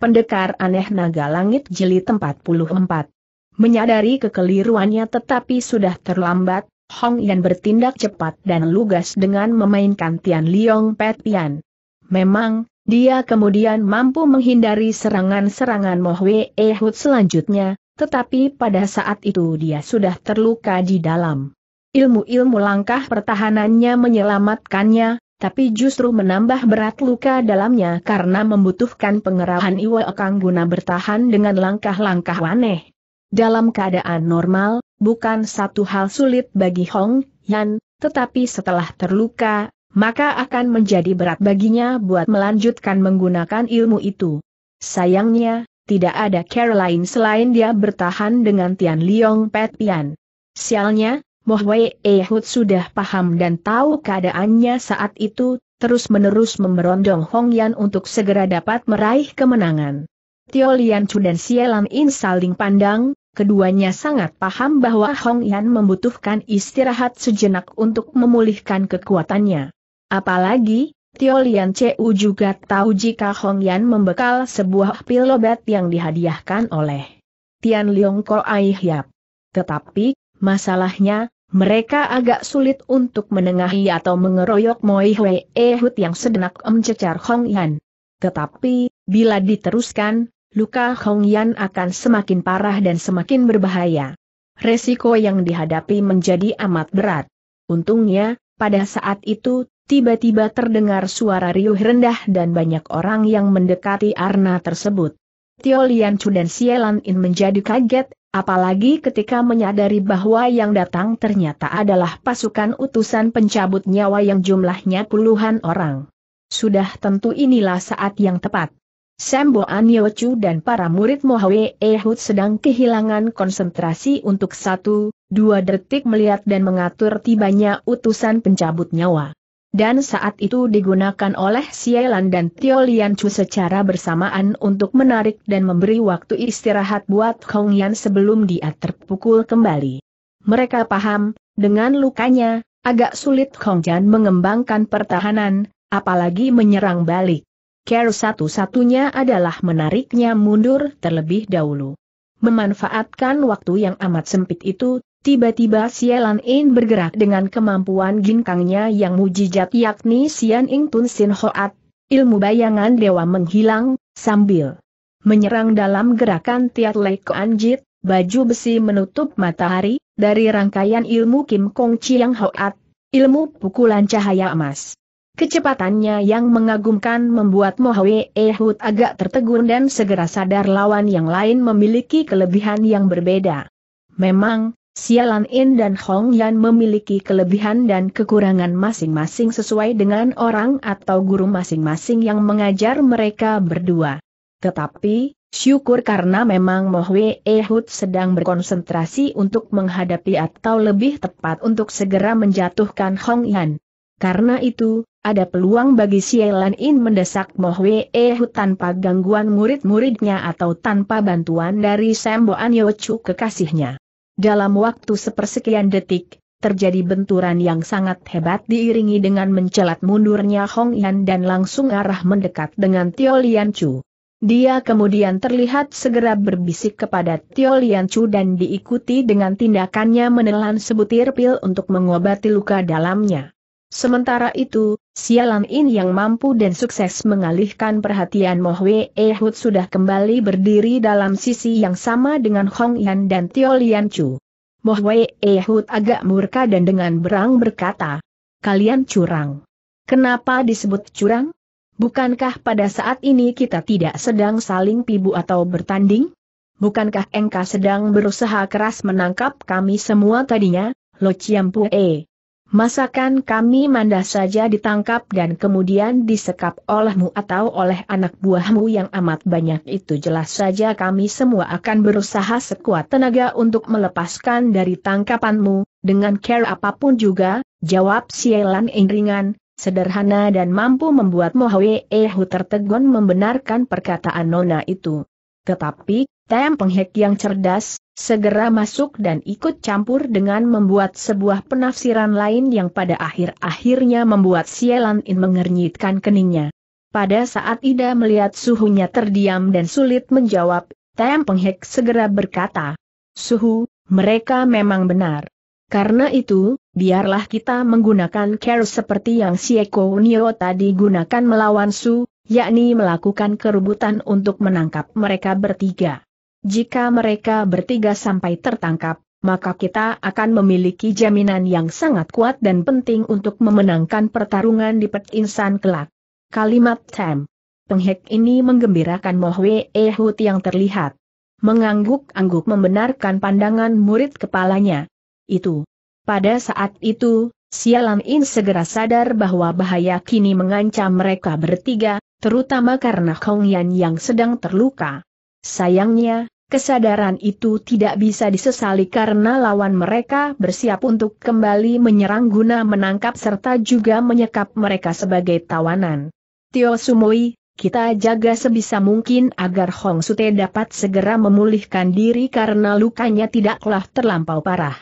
Pendekar aneh naga langit jeli 44. Menyadari kekeliruannya tetapi sudah terlambat, Hong Yan bertindak cepat dan lugas dengan memainkan Tian Liong Petian. Memang, dia kemudian mampu menghindari serangan-serangan Moh Wei e selanjutnya, tetapi pada saat itu dia sudah terluka di dalam. Ilmu-ilmu langkah pertahanannya menyelamatkannya, tapi justru menambah berat luka dalamnya karena membutuhkan pengerahan Iwa Kang guna bertahan dengan langkah-langkah aneh. Dalam keadaan normal, bukan satu hal sulit bagi Hong Yan, tetapi setelah terluka, maka akan menjadi berat baginya buat melanjutkan menggunakan ilmu itu. Sayangnya, tidak ada Caroline selain dia bertahan dengan Tian Liong Pet Pian. Sialnya, Moh Wei Ehud sudah paham dan tahu keadaannya saat itu, terus-menerus memberondong Hong Yan untuk segera dapat meraih kemenangan. Tio Lian Chu dan Xie In saling pandang, keduanya sangat paham bahwa Hong Yan membutuhkan istirahat sejenak untuk memulihkan kekuatannya. Apalagi, Tio Lian Chu juga tahu jika Hong Yan membekal sebuah pil obat yang dihadiahkan oleh Tian Leong Ko Ai Hiap. Tetapi, masalahnya, mereka agak sulit untuk menengahi atau mengeroyok Moi Hwee Hut yang sedenak mencecar Hong Yan. Tetapi, bila diteruskan, luka Hong Yan akan semakin parah dan semakin berbahaya. Resiko yang dihadapi menjadi amat berat. Untungnya, pada saat itu, tiba-tiba terdengar suara riuh rendah dan banyak orang yang mendekati Arna tersebut. Tio Lian Chu dan Sielan In menjadi kaget, Apalagi ketika menyadari bahwa yang datang ternyata adalah pasukan utusan pencabut nyawa yang jumlahnya puluhan orang. Sudah tentu inilah saat yang tepat. Sembo Anyochu dan para murid Mohwe Ehud sedang kehilangan konsentrasi untuk satu, dua detik melihat dan mengatur tibanya utusan pencabut nyawa dan saat itu digunakan oleh Sielan dan Tio Lian Chu secara bersamaan untuk menarik dan memberi waktu istirahat buat Hong Yan sebelum dia terpukul kembali. Mereka paham, dengan lukanya, agak sulit Hong Yan mengembangkan pertahanan, apalagi menyerang balik. Care satu-satunya adalah menariknya mundur terlebih dahulu. Memanfaatkan waktu yang amat sempit itu, Tiba-tiba Sielan In bergerak dengan kemampuan ginkangnya yang mujijat yakni Sian Ing Tun Sin Hoat, ilmu bayangan dewa menghilang, sambil menyerang dalam gerakan Tiat Lek Anjit, baju besi menutup matahari, dari rangkaian ilmu Kim Kong Chiang Hoat, ilmu pukulan cahaya emas. Kecepatannya yang mengagumkan membuat Mohwe Ehud agak tertegun dan segera sadar lawan yang lain memiliki kelebihan yang berbeda. Memang, Sialan In dan Hong Yan memiliki kelebihan dan kekurangan masing-masing sesuai dengan orang atau guru masing-masing yang mengajar mereka berdua. Tetapi, syukur karena memang Mohwe Ehud sedang berkonsentrasi untuk menghadapi atau lebih tepat untuk segera menjatuhkan Hong Yan. Karena itu, ada peluang bagi Sialan In mendesak Mohwe Ehud tanpa gangguan murid-muridnya atau tanpa bantuan dari Semboan Yochu kekasihnya. Dalam waktu sepersekian detik, terjadi benturan yang sangat hebat diiringi dengan mencelat mundurnya Hong Yan dan langsung arah mendekat dengan Tio Lian Chu. Dia kemudian terlihat segera berbisik kepada Tio Lian Chu dan diikuti dengan tindakannya menelan sebutir pil untuk mengobati luka dalamnya. Sementara itu, Sialan In yang mampu dan sukses mengalihkan perhatian Mo Hwe Ehud sudah kembali berdiri dalam sisi yang sama dengan Hong Yan dan Tio Lian Chu. Mo Ehud agak murka dan dengan berang berkata, Kalian curang. Kenapa disebut curang? Bukankah pada saat ini kita tidak sedang saling pibu atau bertanding? Bukankah engkau sedang berusaha keras menangkap kami semua tadinya, Lo Chiam Pue? Masakan kami manda saja ditangkap dan kemudian disekap olehmu atau oleh anak buahmu yang amat banyak itu jelas saja kami semua akan berusaha sekuat tenaga untuk melepaskan dari tangkapanmu, dengan care apapun juga, jawab Sielan Ingringan, sederhana dan mampu membuat Mohwe Ehu tertegun membenarkan perkataan Nona itu. Tetapi, Tem Penghek yang cerdas, segera masuk dan ikut campur dengan membuat sebuah penafsiran lain yang pada akhir-akhirnya membuat Sielan In mengernyitkan keningnya. Pada saat Ida melihat suhunya terdiam dan sulit menjawab, Tem Penghek segera berkata, Suhu, mereka memang benar. Karena itu, biarlah kita menggunakan care seperti yang Sieko Nio tadi gunakan melawan Su, yakni melakukan kerubutan untuk menangkap mereka bertiga. Jika mereka bertiga sampai tertangkap, maka kita akan memiliki jaminan yang sangat kuat dan penting untuk memenangkan pertarungan di Pet Insan kelak. Kalimat Tem. Penghek ini menggembirakan Mohwe Ehut yang terlihat. Mengangguk-angguk membenarkan pandangan murid kepalanya. Itu. Pada saat itu, Sialan In segera sadar bahwa bahaya kini mengancam mereka bertiga, terutama karena Hong Yan yang sedang terluka. Sayangnya, kesadaran itu tidak bisa disesali karena lawan mereka bersiap untuk kembali menyerang guna menangkap serta juga menyekap mereka sebagai tawanan. Tio Sumoi, kita jaga sebisa mungkin agar Hong Sute dapat segera memulihkan diri karena lukanya tidaklah terlampau parah.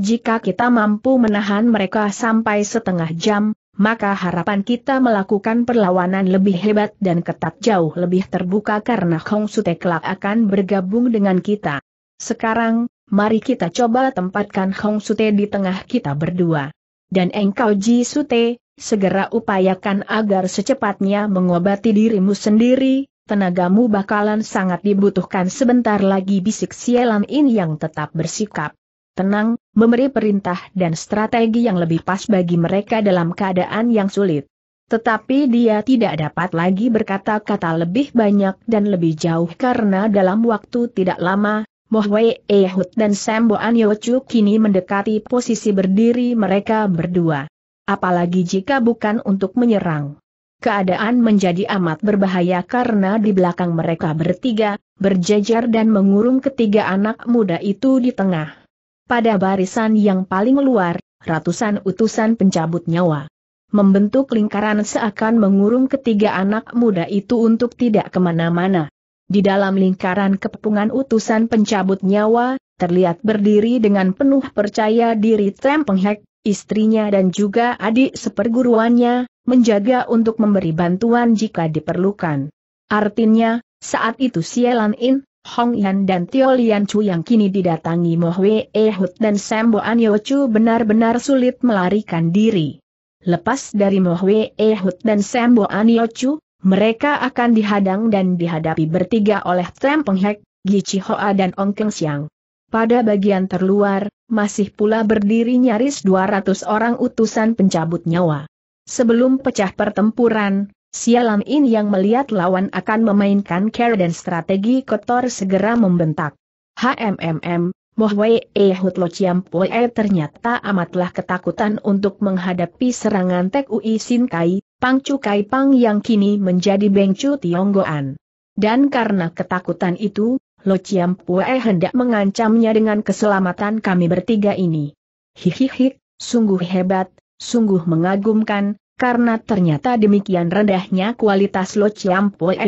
Jika kita mampu menahan mereka sampai setengah jam, maka harapan kita melakukan perlawanan lebih hebat dan ketat jauh lebih terbuka karena Hong Sute kelak akan bergabung dengan kita. Sekarang, mari kita coba tempatkan Hong Sute di tengah kita berdua. Dan engkau Ji Sute, segera upayakan agar secepatnya mengobati dirimu sendiri, tenagamu bakalan sangat dibutuhkan sebentar lagi bisik sialan In yang tetap bersikap tenang, memberi perintah dan strategi yang lebih pas bagi mereka dalam keadaan yang sulit. Tetapi dia tidak dapat lagi berkata-kata lebih banyak dan lebih jauh karena dalam waktu tidak lama, Mohwe Ehud dan Sambo Yochu kini mendekati posisi berdiri mereka berdua. Apalagi jika bukan untuk menyerang. Keadaan menjadi amat berbahaya karena di belakang mereka bertiga, berjejer dan mengurung ketiga anak muda itu di tengah. Pada barisan yang paling luar, ratusan utusan pencabut nyawa. Membentuk lingkaran seakan mengurung ketiga anak muda itu untuk tidak kemana-mana. Di dalam lingkaran kepungan utusan pencabut nyawa, terlihat berdiri dengan penuh percaya diri Tem Penghek, istrinya dan juga adik seperguruannya, menjaga untuk memberi bantuan jika diperlukan. Artinya, saat itu Sielan In, Hong Yan dan Tio Lian Chu yang kini didatangi Mo Hwe eh Hut dan Sambo Yo Chu benar-benar sulit melarikan diri. Lepas dari Mo Hwe eh Hut dan Sambo Yo Chu, mereka akan dihadang dan dihadapi bertiga oleh Tem Gi Gichi Hoa dan Ong Keng Siang. Pada bagian terluar, masih pula berdiri nyaris 200 orang utusan pencabut nyawa. Sebelum pecah pertempuran, Sialan In yang melihat lawan akan memainkan care dan strategi kotor segera membentak. HMMM, Moh Wei eh hut Lo Chiam Poe eh, ternyata amatlah ketakutan untuk menghadapi serangan Tek Ui Sin Kai, Pang Chu Kai Pang yang kini menjadi Tiong Tionggoan. Dan karena ketakutan itu, Lo Chiam Poe eh, hendak mengancamnya dengan keselamatan kami bertiga ini. Hihihi, sungguh hebat, sungguh mengagumkan, karena ternyata demikian rendahnya kualitas Lo Chiam Pue.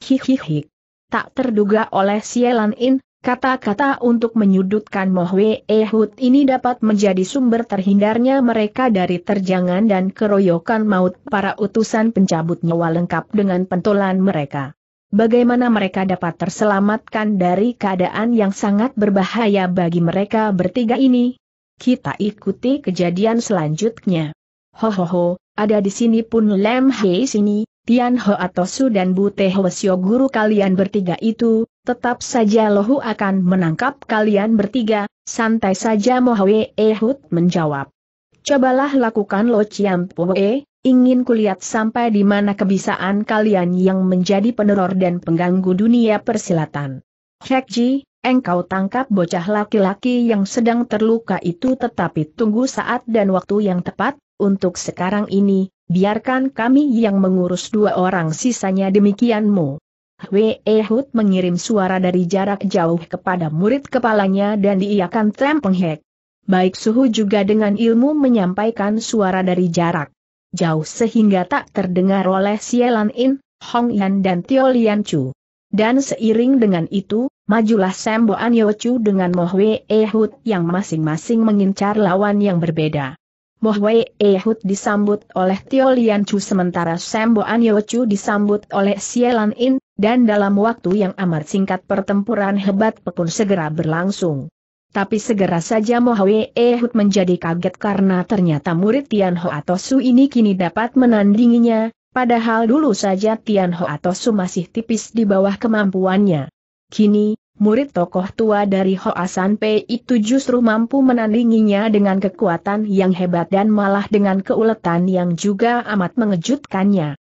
Hihihi. Tak terduga oleh Sielan In, kata-kata untuk menyudutkan Mohwe Ehud ini dapat menjadi sumber terhindarnya mereka dari terjangan dan keroyokan maut para utusan pencabut nyawa lengkap dengan pentolan mereka. Bagaimana mereka dapat terselamatkan dari keadaan yang sangat berbahaya bagi mereka bertiga ini? Kita ikuti kejadian selanjutnya. Hohoho, ada di sini pun Lem Hei sini, Tian Ho Su dan Bu Bute Hwasyo guru kalian bertiga itu, tetap saja Lohu akan menangkap kalian bertiga, santai saja Mohwe Ehud menjawab. Cobalah lakukan Lo Chiam Poe, ingin kulihat sampai di mana kebisaan kalian yang menjadi peneror dan pengganggu dunia persilatan. Hekji, engkau tangkap bocah laki-laki yang sedang terluka itu tetapi tunggu saat dan waktu yang tepat, untuk sekarang ini, biarkan kami yang mengurus dua orang sisanya demikianmu. Hwe Ehud mengirim suara dari jarak jauh kepada murid kepalanya dan diiakan Trempenghek. Penghek. Baik Suhu juga dengan ilmu menyampaikan suara dari jarak jauh sehingga tak terdengar oleh Sielan In, Hong Yan dan Tio Lian Chu. Dan seiring dengan itu, majulah An Yo Chu dengan Mohwe Ehud yang masing-masing mengincar lawan yang berbeda. Wei Ehud disambut oleh Tio Lian Chu sementara Semboan Yo Chu disambut oleh Sielan In, dan dalam waktu yang amat singkat pertempuran hebat pun segera berlangsung. Tapi segera saja Wei Ehud menjadi kaget karena ternyata murid Tian Ho Atosu ini kini dapat menandinginya, padahal dulu saja Tian Ho Atosu masih tipis di bawah kemampuannya. Kini, murid tokoh tua dari Hoasan Pei itu justru mampu menandinginya dengan kekuatan yang hebat dan malah dengan keuletan yang juga amat mengejutkannya.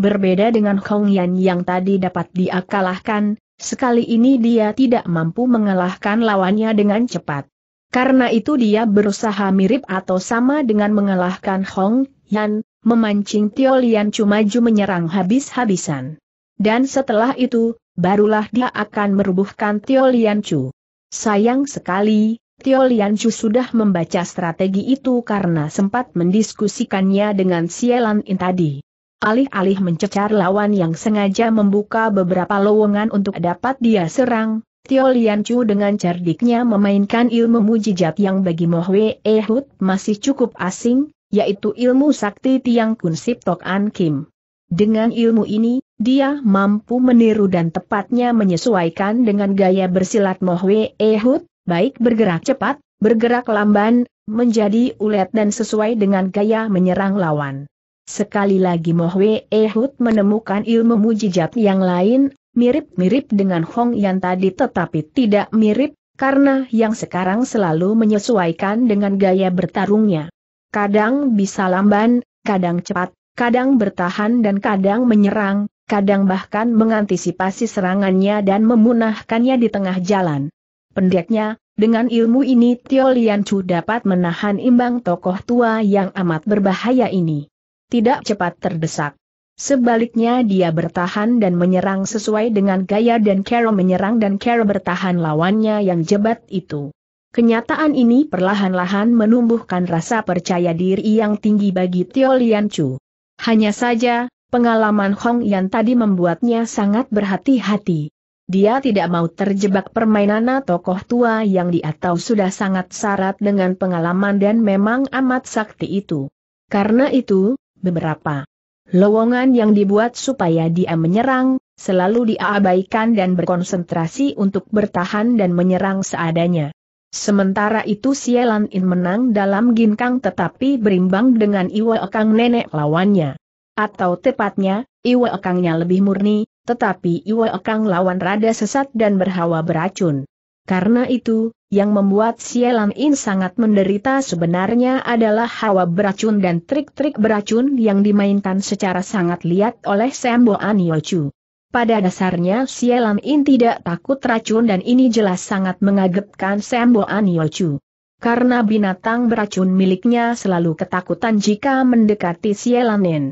Berbeda dengan Hong Yan yang tadi dapat dia kalahkan, sekali ini dia tidak mampu mengalahkan lawannya dengan cepat. Karena itu dia berusaha mirip atau sama dengan mengalahkan Hong Yan, memancing Tio Lian Chu menyerang habis-habisan. Dan setelah itu, barulah dia akan merubuhkan Tio Chu. Sayang sekali, Tio Chu sudah membaca strategi itu karena sempat mendiskusikannya dengan Sielan In tadi. Alih-alih mencecar lawan yang sengaja membuka beberapa lowongan untuk dapat dia serang, Tio Chu dengan cerdiknya memainkan ilmu mujijat yang bagi Mohwe Ehud masih cukup asing, yaitu ilmu sakti Tiang Kun Sip Tok An Kim. Dengan ilmu ini, dia mampu meniru dan tepatnya menyesuaikan dengan gaya bersilat Mohwe Ehud, baik bergerak cepat, bergerak lamban, menjadi ulet dan sesuai dengan gaya menyerang lawan. Sekali lagi Mohwe Ehud menemukan ilmu mujijat yang lain, mirip-mirip dengan Hong yang tadi tetapi tidak mirip, karena yang sekarang selalu menyesuaikan dengan gaya bertarungnya. Kadang bisa lamban, kadang cepat, kadang bertahan dan kadang menyerang, kadang bahkan mengantisipasi serangannya dan memunahkannya di tengah jalan. Pendeknya, dengan ilmu ini Tio Lian Chu dapat menahan imbang tokoh tua yang amat berbahaya ini. Tidak cepat terdesak. Sebaliknya dia bertahan dan menyerang sesuai dengan gaya dan Carol menyerang dan Carol bertahan lawannya yang jebat itu. Kenyataan ini perlahan-lahan menumbuhkan rasa percaya diri yang tinggi bagi Tio Lian Chu. Hanya saja, pengalaman Hong Yan tadi membuatnya sangat berhati-hati. Dia tidak mau terjebak permainan tokoh tua yang dia tahu sudah sangat syarat dengan pengalaman dan memang amat sakti itu. Karena itu, beberapa lowongan yang dibuat supaya dia menyerang, selalu diabaikan dan berkonsentrasi untuk bertahan dan menyerang seadanya. Sementara itu Sielan In menang dalam ginkang tetapi berimbang dengan Iwa Ekang nenek lawannya. Atau tepatnya, Iwa Ekangnya lebih murni, tetapi Iwa Ekang lawan rada sesat dan berhawa beracun. Karena itu, yang membuat Sielan In sangat menderita sebenarnya adalah hawa beracun dan trik-trik beracun yang dimainkan secara sangat liat oleh Sembo Aniochu. Pada dasarnya Sielam In tidak takut racun dan ini jelas sangat mengagetkan Semboan Yochu. Karena binatang beracun miliknya selalu ketakutan jika mendekati Sielam In.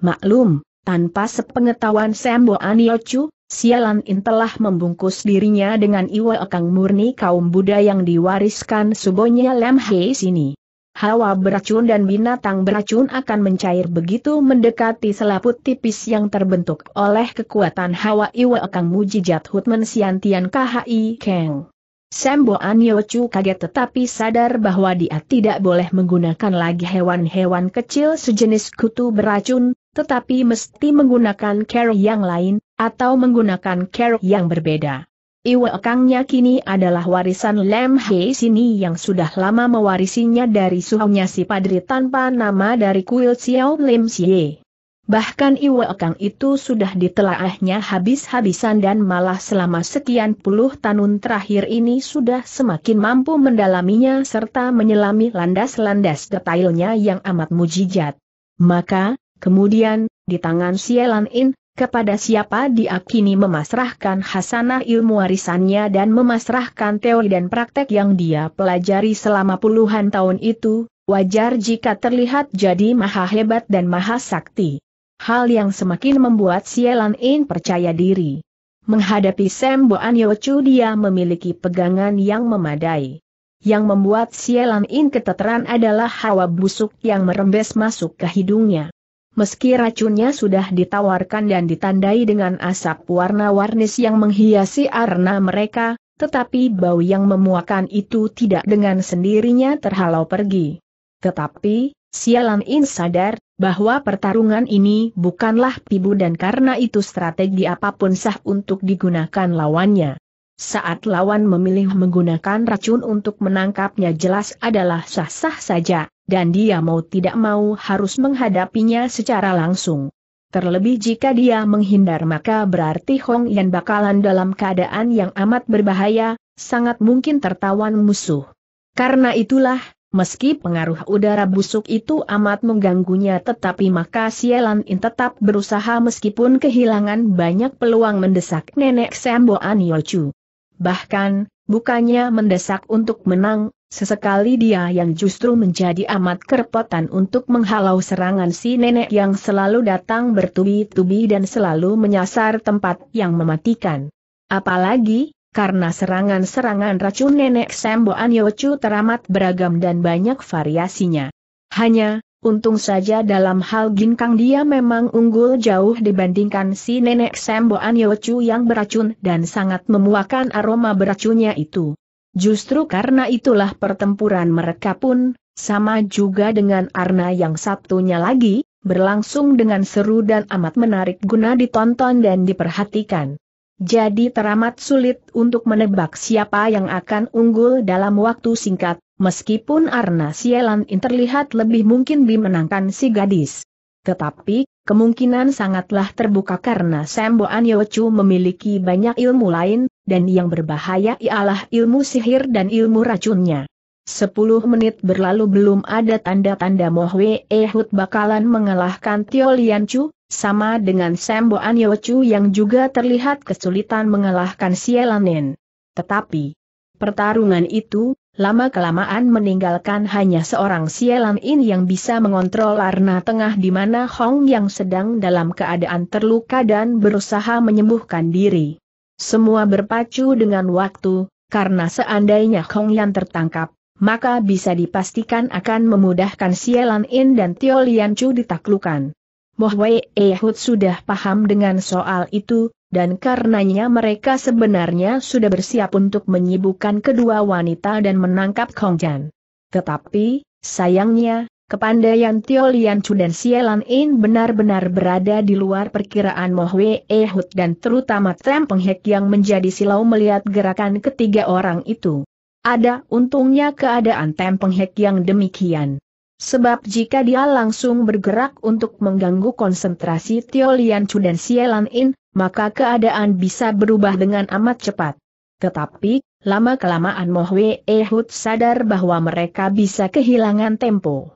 Maklum, tanpa sepengetahuan Semboan Yochu, Sielam In telah membungkus dirinya dengan iwa ekang murni kaum Buddha yang diwariskan subonya Lam Hei sini hawa beracun dan binatang beracun akan mencair begitu mendekati selaput tipis yang terbentuk oleh kekuatan hawa iwa kang mujijat Hutmen Siantian KHI Kang. Sembo Anyochu kaget tetapi sadar bahwa dia tidak boleh menggunakan lagi hewan-hewan kecil sejenis kutu beracun, tetapi mesti menggunakan care yang lain, atau menggunakan care yang berbeda. Kangnya kini adalah warisan Lem He Sini yang sudah lama mewarisinya dari suhunya si padri tanpa nama dari kuil Xiao Lim Xie. Bahkan Kang itu sudah ditelaahnya habis-habisan dan malah selama sekian puluh tahun terakhir ini sudah semakin mampu mendalaminya serta menyelami landas-landas detailnya yang amat mujijat. Maka, kemudian, di tangan Sielan In, kepada siapa dia kini memasrahkan hasanah ilmu warisannya dan memasrahkan teori dan praktek yang dia pelajari selama puluhan tahun itu, wajar jika terlihat jadi maha hebat dan maha sakti. Hal yang semakin membuat Sielan In percaya diri. Menghadapi Sam Boan dia memiliki pegangan yang memadai. Yang membuat Sielan In keteteran adalah hawa busuk yang merembes masuk ke hidungnya meski racunnya sudah ditawarkan dan ditandai dengan asap warna-warnis yang menghiasi arna mereka, tetapi bau yang memuakan itu tidak dengan sendirinya terhalau pergi. Tetapi, sialan In sadar, bahwa pertarungan ini bukanlah pibu dan karena itu strategi apapun sah untuk digunakan lawannya. Saat lawan memilih menggunakan racun untuk menangkapnya jelas adalah sah-sah saja, dan dia mau tidak mau harus menghadapinya secara langsung. Terlebih jika dia menghindar maka berarti Hong Yan bakalan dalam keadaan yang amat berbahaya, sangat mungkin tertawan musuh. Karena itulah, meski pengaruh udara busuk itu amat mengganggunya tetapi maka Sielan In tetap berusaha meskipun kehilangan banyak peluang mendesak nenek Sambo An Yochu. Bahkan, bukannya mendesak untuk menang, Sesekali dia yang justru menjadi amat kerepotan untuk menghalau serangan si nenek yang selalu datang bertubi-tubi dan selalu menyasar tempat yang mematikan. Apalagi, karena serangan-serangan racun nenek Sembo Anyocu teramat beragam dan banyak variasinya. Hanya, untung saja dalam hal ginkang dia memang unggul jauh dibandingkan si nenek Sembo Anyocu yang beracun dan sangat memuakan aroma beracunnya itu. Justru karena itulah pertempuran mereka pun, sama juga dengan Arna yang satunya lagi, berlangsung dengan seru dan amat menarik guna ditonton dan diperhatikan. Jadi teramat sulit untuk menebak siapa yang akan unggul dalam waktu singkat, meskipun Arna Sielan terlihat lebih mungkin dimenangkan si gadis. Tetapi, kemungkinan sangatlah terbuka karena Sembo Anyocu memiliki banyak ilmu lain, dan yang berbahaya ialah ilmu sihir dan ilmu racunnya. Sepuluh menit berlalu belum ada tanda-tanda Mohwe Ehud bakalan mengalahkan Tio Lian Chu, sama dengan Sambo Anyo Chu yang juga terlihat kesulitan mengalahkan Sielanen. Tetapi, pertarungan itu, lama-kelamaan meninggalkan hanya seorang Sielan In yang bisa mengontrol arna tengah di mana Hong yang sedang dalam keadaan terluka dan berusaha menyembuhkan diri. Semua berpacu dengan waktu, karena seandainya Hong Yan tertangkap, maka bisa dipastikan akan memudahkan Sielan In dan Tio Lian Chu ditaklukan. Mohwe Ehud sudah paham dengan soal itu, dan karenanya mereka sebenarnya sudah bersiap untuk menyibukkan kedua wanita dan menangkap Kong Jan. Tetapi, sayangnya, Kepandaian Tio Lian Chu dan Sielan In benar-benar berada di luar perkiraan Mo Ehud dan terutama Tem Peng Hek yang menjadi silau melihat gerakan ketiga orang itu. Ada untungnya keadaan Tem Peng Hek yang demikian. Sebab jika dia langsung bergerak untuk mengganggu konsentrasi Tio Lian Chu dan Sielan In, maka keadaan bisa berubah dengan amat cepat. Tetapi, lama-kelamaan Mo Ehud sadar bahwa mereka bisa kehilangan tempo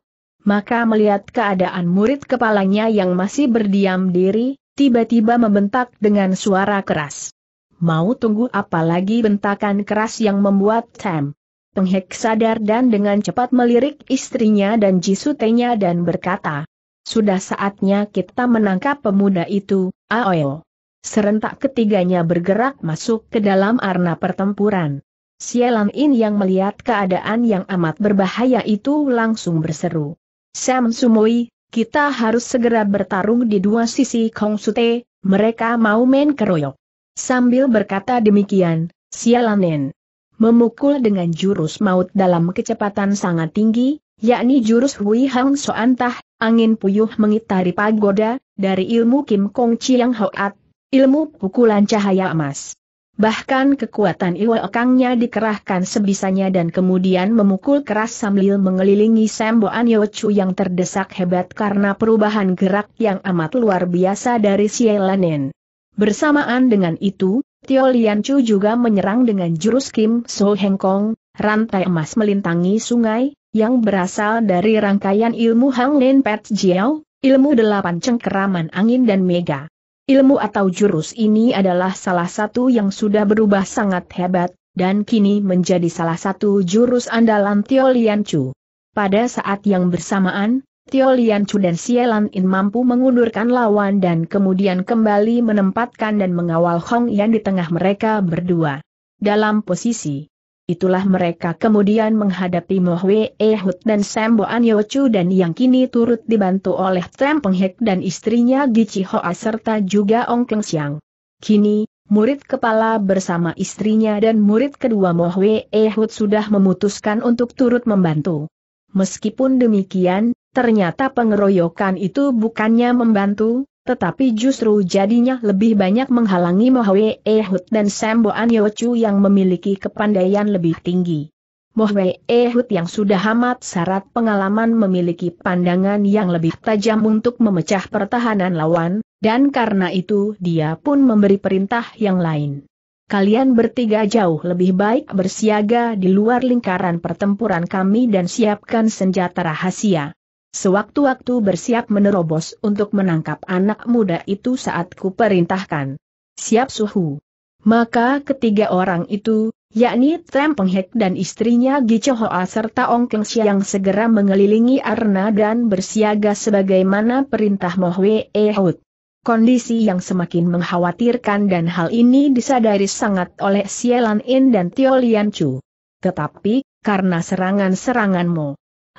maka melihat keadaan murid kepalanya yang masih berdiam diri, tiba-tiba membentak dengan suara keras. Mau tunggu apa lagi bentakan keras yang membuat Tam Penghek sadar dan dengan cepat melirik istrinya dan jisutenya dan berkata, Sudah saatnya kita menangkap pemuda itu, Aoyo. Serentak ketiganya bergerak masuk ke dalam arena pertempuran. Sialan In yang melihat keadaan yang amat berbahaya itu langsung berseru. Sam Sumoi, kita harus segera bertarung di dua sisi Kong Sute, mereka mau main keroyok. Sambil berkata demikian, Sialanen memukul dengan jurus maut dalam kecepatan sangat tinggi, yakni jurus Hui Hang Soantah, angin puyuh mengitari pagoda, dari ilmu Kim Kong Chiang Hoat, ilmu pukulan cahaya emas. Bahkan kekuatan Iwakangnya dikerahkan sebisanya dan kemudian memukul keras sambil mengelilingi Sembo Anyochu yang terdesak hebat karena perubahan gerak yang amat luar biasa dari Sielanen. Bersamaan dengan itu, Tio Chu juga menyerang dengan jurus Kim So Heng Kong, rantai emas melintangi sungai, yang berasal dari rangkaian ilmu Hang Lin Pet Jiao, ilmu delapan cengkeraman angin dan mega. Ilmu atau jurus ini adalah salah satu yang sudah berubah sangat hebat, dan kini menjadi salah satu jurus andalan Tio Chu. Pada saat yang bersamaan, Tio Chu dan Sielan In mampu mengundurkan lawan dan kemudian kembali menempatkan dan mengawal Hong Yan di tengah mereka berdua. Dalam posisi Itulah mereka kemudian menghadapi Mohwe Ehud dan Sambo Anyochu dan yang kini turut dibantu oleh Tem Penghek dan istrinya Gichi Hoa serta juga Ong Keng Siang. Kini, murid kepala bersama istrinya dan murid kedua Mohwe Ehud sudah memutuskan untuk turut membantu. Meskipun demikian, ternyata pengeroyokan itu bukannya membantu, tetapi justru jadinya lebih banyak menghalangi Mohwe Ehud dan Samboan Chu yang memiliki kepandaian lebih tinggi. Mohwe Ehud yang sudah amat syarat pengalaman memiliki pandangan yang lebih tajam untuk memecah pertahanan lawan, dan karena itu dia pun memberi perintah yang lain. Kalian bertiga jauh lebih baik bersiaga di luar lingkaran pertempuran kami dan siapkan senjata rahasia sewaktu-waktu bersiap menerobos untuk menangkap anak muda itu saat perintahkan. Siap suhu. Maka ketiga orang itu, yakni Trem Penghek dan istrinya Gicho Hoa serta Ong Keng yang segera mengelilingi Arna dan bersiaga sebagaimana perintah Mohwe Ehud. Kondisi yang semakin mengkhawatirkan dan hal ini disadari sangat oleh Sielan In dan Tio Lian Chu. Tetapi, karena serangan-seranganmu,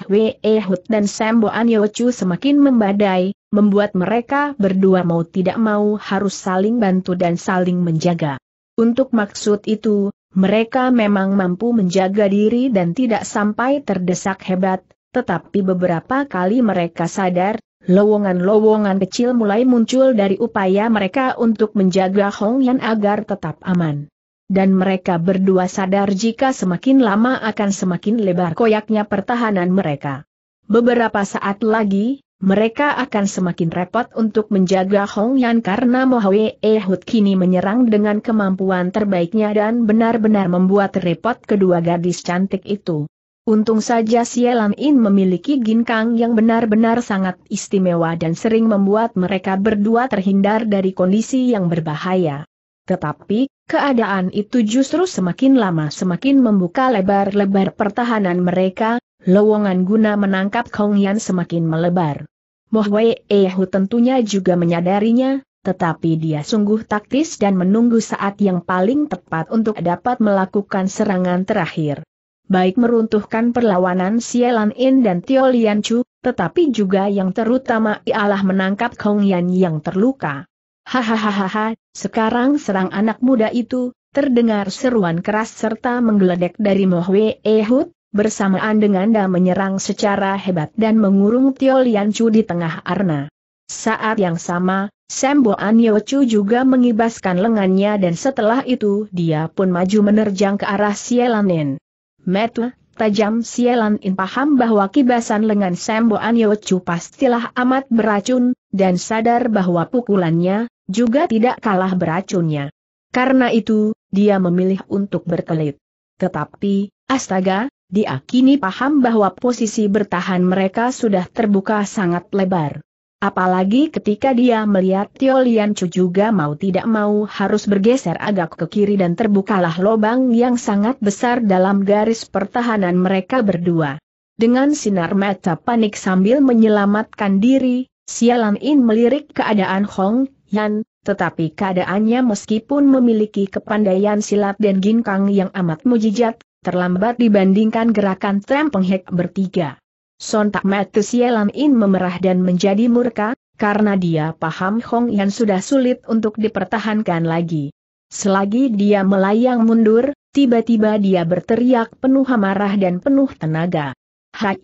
Hwee eh, Hut dan Sambo Yochu semakin membadai, membuat mereka berdua mau tidak mau harus saling bantu dan saling menjaga. Untuk maksud itu, mereka memang mampu menjaga diri dan tidak sampai terdesak hebat, tetapi beberapa kali mereka sadar, lowongan-lowongan kecil mulai muncul dari upaya mereka untuk menjaga Hong Yan agar tetap aman dan mereka berdua sadar jika semakin lama akan semakin lebar koyaknya pertahanan mereka. Beberapa saat lagi, mereka akan semakin repot untuk menjaga Hong Yan karena Mohwe Ehud kini menyerang dengan kemampuan terbaiknya dan benar-benar membuat repot kedua gadis cantik itu. Untung saja Sielan In memiliki ginkang yang benar-benar sangat istimewa dan sering membuat mereka berdua terhindar dari kondisi yang berbahaya. Tetapi, keadaan itu justru semakin lama semakin membuka lebar-lebar pertahanan mereka, lowongan guna menangkap Kong Yan semakin melebar. Moh Wei Ehu tentunya juga menyadarinya, tetapi dia sungguh taktis dan menunggu saat yang paling tepat untuk dapat melakukan serangan terakhir. Baik meruntuhkan perlawanan Sielan In dan Tio Lian Chu, tetapi juga yang terutama ialah menangkap Kong Yan yang terluka. Hahaha, sekarang serang anak muda itu, terdengar seruan keras serta menggeledek dari Mohwe Ehud, bersamaan dengan Da menyerang secara hebat dan mengurung Tio Lian Chu di tengah arna. Saat yang sama, Sembo Anyo Chu juga mengibaskan lengannya dan setelah itu dia pun maju menerjang ke arah Sielanin. Metu, tajam Sielanin paham bahwa kibasan lengan Sembo Anyo Chu pastilah amat beracun, dan sadar bahwa pukulannya, juga tidak kalah beracunnya. Karena itu, dia memilih untuk berkelit. Tetapi, astaga, diakini paham bahwa posisi bertahan mereka sudah terbuka sangat lebar. Apalagi ketika dia melihat Tio Lian Chu juga mau tidak mau harus bergeser agak ke kiri dan terbukalah lobang yang sangat besar dalam garis pertahanan mereka berdua. Dengan sinar mata panik sambil menyelamatkan diri, Sialan In melirik keadaan Hong Yan, tetapi keadaannya meskipun memiliki kepandaian silat dan ginkang yang amat mujijat, terlambat dibandingkan gerakan trem penghek bertiga. Sontak mata Sielam In memerah dan menjadi murka, karena dia paham Hong Yan sudah sulit untuk dipertahankan lagi. Selagi dia melayang mundur, tiba-tiba dia berteriak penuh amarah dan penuh tenaga. Hai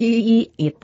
it.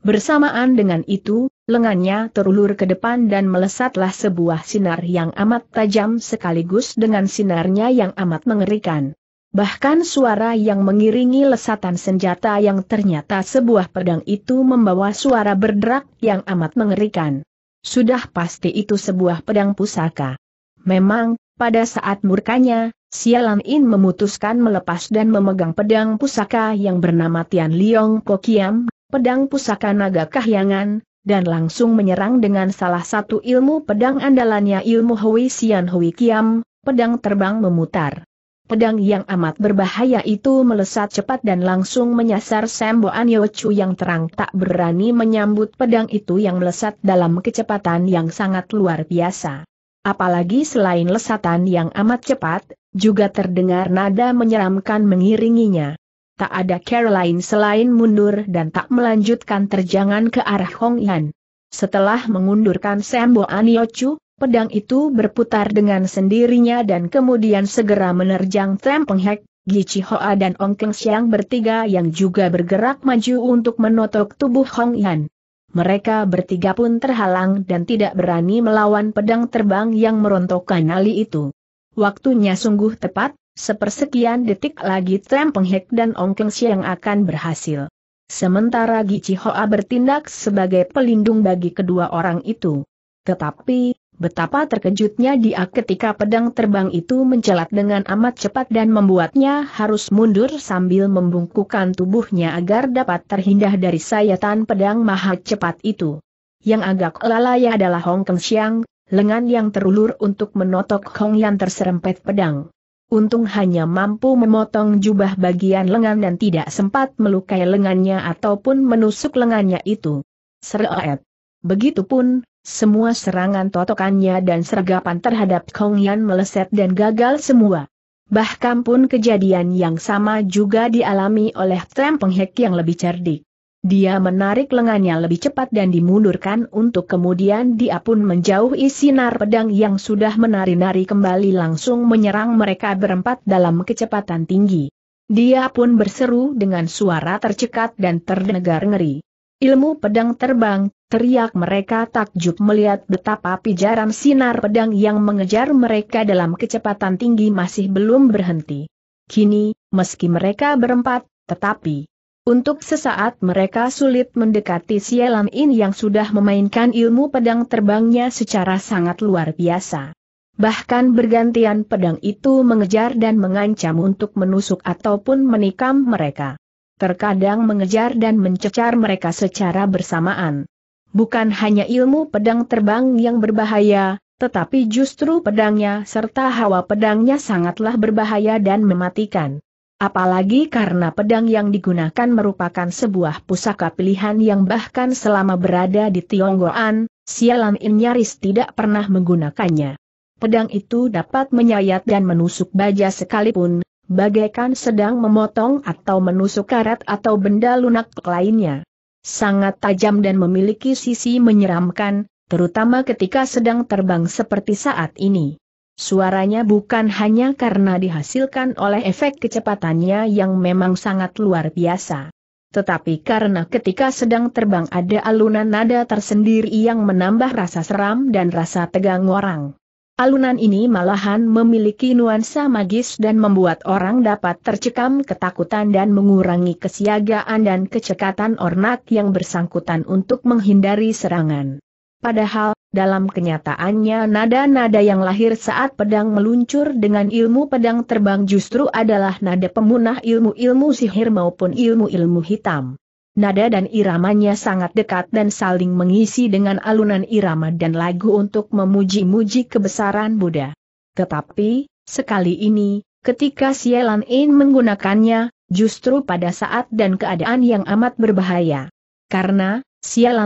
Bersamaan dengan itu, lengannya terulur ke depan dan melesatlah sebuah sinar yang amat tajam sekaligus dengan sinarnya yang amat mengerikan. Bahkan suara yang mengiringi lesatan senjata yang ternyata sebuah pedang itu membawa suara berderak yang amat mengerikan. Sudah pasti itu sebuah pedang pusaka. Memang, pada saat murkanya, Sialan In memutuskan melepas dan memegang pedang pusaka yang bernama Tian Liong Kokiam, pedang pusaka naga kahyangan, dan langsung menyerang dengan salah satu ilmu pedang andalannya ilmu Hui Xian Hui Kiam, pedang terbang memutar. Pedang yang amat berbahaya itu melesat cepat dan langsung menyasar Semboan Yochu yang terang tak berani menyambut pedang itu yang melesat dalam kecepatan yang sangat luar biasa. Apalagi selain lesatan yang amat cepat, juga terdengar nada menyeramkan mengiringinya tak ada Caroline lain selain mundur dan tak melanjutkan terjangan ke arah Hong Yan. Setelah mengundurkan Sembo Aniochu, pedang itu berputar dengan sendirinya dan kemudian segera menerjang Tem Penghek, Gichi Hoa dan Ong Keng Siang bertiga yang juga bergerak maju untuk menotok tubuh Hong Yan. Mereka bertiga pun terhalang dan tidak berani melawan pedang terbang yang merontokkan ali itu. Waktunya sungguh tepat, Sepersekian detik lagi tram Penghek dan Ong Keng Siang akan berhasil. Sementara Gici Hoa bertindak sebagai pelindung bagi kedua orang itu. Tetapi, betapa terkejutnya dia ketika pedang terbang itu mencelat dengan amat cepat dan membuatnya harus mundur sambil membungkukkan tubuhnya agar dapat terhindar dari sayatan pedang maha cepat itu. Yang agak lalai adalah Hong Keng Siang, lengan yang terulur untuk menotok Hong yang terserempet pedang. Untung hanya mampu memotong jubah bagian lengan dan tidak sempat melukai lengannya ataupun menusuk lengannya itu. Seret. Begitupun, semua serangan totokannya dan sergapan terhadap Kong Yan meleset dan gagal semua. Bahkan pun kejadian yang sama juga dialami oleh Trem Penghek yang lebih cerdik. Dia menarik lengannya lebih cepat dan dimundurkan untuk kemudian dia pun menjauhi sinar pedang yang sudah menari-nari kembali langsung menyerang mereka berempat dalam kecepatan tinggi. Dia pun berseru dengan suara tercekat dan terdengar ngeri. Ilmu pedang terbang, teriak mereka takjub melihat betapa pijaran sinar pedang yang mengejar mereka dalam kecepatan tinggi masih belum berhenti. Kini, meski mereka berempat, tetapi untuk sesaat mereka sulit mendekati Sielam In yang sudah memainkan ilmu pedang terbangnya secara sangat luar biasa. Bahkan bergantian pedang itu mengejar dan mengancam untuk menusuk ataupun menikam mereka. Terkadang mengejar dan mencecar mereka secara bersamaan. Bukan hanya ilmu pedang terbang yang berbahaya, tetapi justru pedangnya serta hawa pedangnya sangatlah berbahaya dan mematikan. Apalagi karena pedang yang digunakan merupakan sebuah pusaka pilihan yang bahkan selama berada di Tionggoan, Sialan In nyaris tidak pernah menggunakannya. Pedang itu dapat menyayat dan menusuk baja sekalipun, bagaikan sedang memotong atau menusuk karat atau benda lunak lainnya. Sangat tajam dan memiliki sisi menyeramkan, terutama ketika sedang terbang seperti saat ini. Suaranya bukan hanya karena dihasilkan oleh efek kecepatannya yang memang sangat luar biasa. Tetapi karena ketika sedang terbang ada alunan nada tersendiri yang menambah rasa seram dan rasa tegang orang. Alunan ini malahan memiliki nuansa magis dan membuat orang dapat tercekam ketakutan dan mengurangi kesiagaan dan kecekatan ornak yang bersangkutan untuk menghindari serangan. Padahal, dalam kenyataannya nada-nada yang lahir saat pedang meluncur dengan ilmu pedang terbang justru adalah nada pemunah ilmu-ilmu sihir maupun ilmu-ilmu hitam. Nada dan iramanya sangat dekat dan saling mengisi dengan alunan irama dan lagu untuk memuji-muji kebesaran Buddha. Tetapi, sekali ini, ketika Sielan In menggunakannya, justru pada saat dan keadaan yang amat berbahaya. Karena,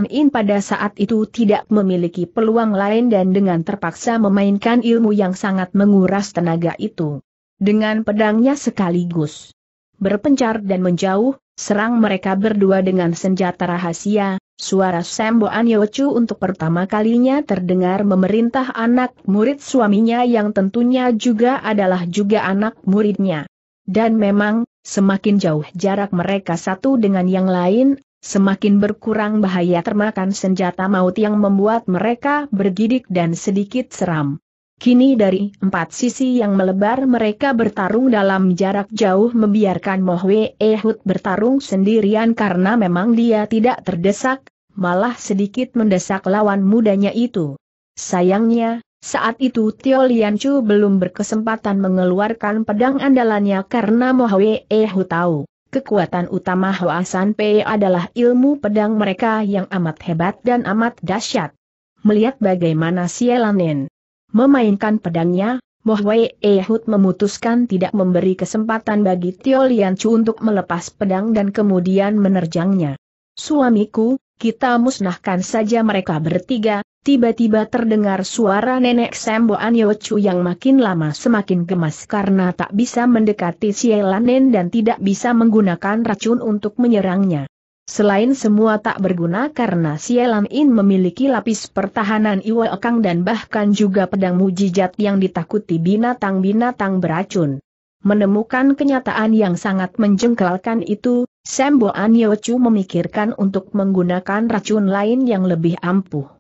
In pada saat itu tidak memiliki peluang lain dan dengan terpaksa memainkan ilmu yang sangat menguras tenaga itu. Dengan pedangnya sekaligus berpencar dan menjauh, serang mereka berdua dengan senjata rahasia, suara semboan Yochu untuk pertama kalinya terdengar memerintah anak murid suaminya yang tentunya juga adalah juga anak muridnya. Dan memang, semakin jauh jarak mereka satu dengan yang lain, semakin berkurang bahaya termakan senjata maut yang membuat mereka bergidik dan sedikit seram. Kini dari empat sisi yang melebar mereka bertarung dalam jarak jauh membiarkan Mohwe Ehud bertarung sendirian karena memang dia tidak terdesak, malah sedikit mendesak lawan mudanya itu. Sayangnya, saat itu Tio Chu belum berkesempatan mengeluarkan pedang andalannya karena Mohwe Ehud tahu Kekuatan utama Hoasan Pei adalah ilmu pedang mereka yang amat hebat dan amat dahsyat. Melihat bagaimana Sielanen memainkan pedangnya, Wei Ehud memutuskan tidak memberi kesempatan bagi Tio Chu untuk melepas pedang dan kemudian menerjangnya. Suamiku, kita musnahkan saja mereka bertiga, tiba-tiba terdengar suara nenek Sembo Anyocu yang makin lama semakin gemas karena tak bisa mendekati Sielanen dan tidak bisa menggunakan racun untuk menyerangnya. Selain semua tak berguna karena Sielanin memiliki lapis pertahanan Iwa Ekang dan bahkan juga pedang mujijat yang ditakuti binatang-binatang beracun. Menemukan kenyataan yang sangat menjengkelkan itu, Sembo Anyocu memikirkan untuk menggunakan racun lain yang lebih ampuh.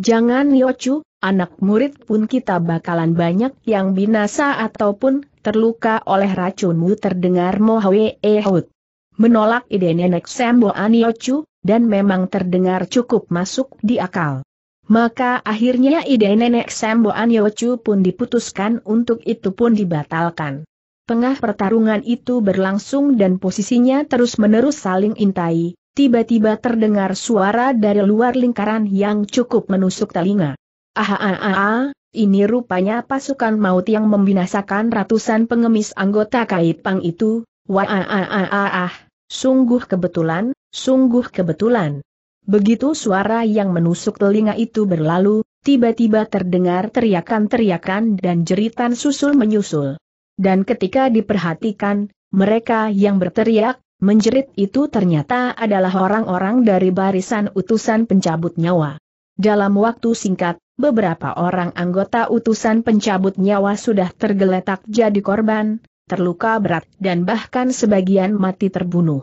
Jangan Yocu, anak murid pun kita bakalan banyak yang binasa ataupun terluka oleh racunmu terdengar Mohwe Ehud. Menolak ide nenek Sembo Aniochu, dan memang terdengar cukup masuk di akal. Maka akhirnya ide nenek Sembo Anyochu pun diputuskan untuk itu pun dibatalkan. Tengah pertarungan itu berlangsung dan posisinya terus-menerus saling intai, tiba-tiba terdengar suara dari luar lingkaran yang cukup menusuk telinga. Ah, ah, ah, ah, ini rupanya pasukan maut yang membinasakan ratusan pengemis anggota Kaipang itu, wah, sungguh kebetulan, sungguh kebetulan. Begitu suara yang menusuk telinga itu berlalu, tiba-tiba terdengar teriakan-teriakan dan jeritan susul menyusul. Dan ketika diperhatikan, mereka yang berteriak, Menjerit itu ternyata adalah orang-orang dari barisan utusan pencabut nyawa. Dalam waktu singkat, beberapa orang anggota utusan pencabut nyawa sudah tergeletak jadi korban, terluka berat dan bahkan sebagian mati terbunuh.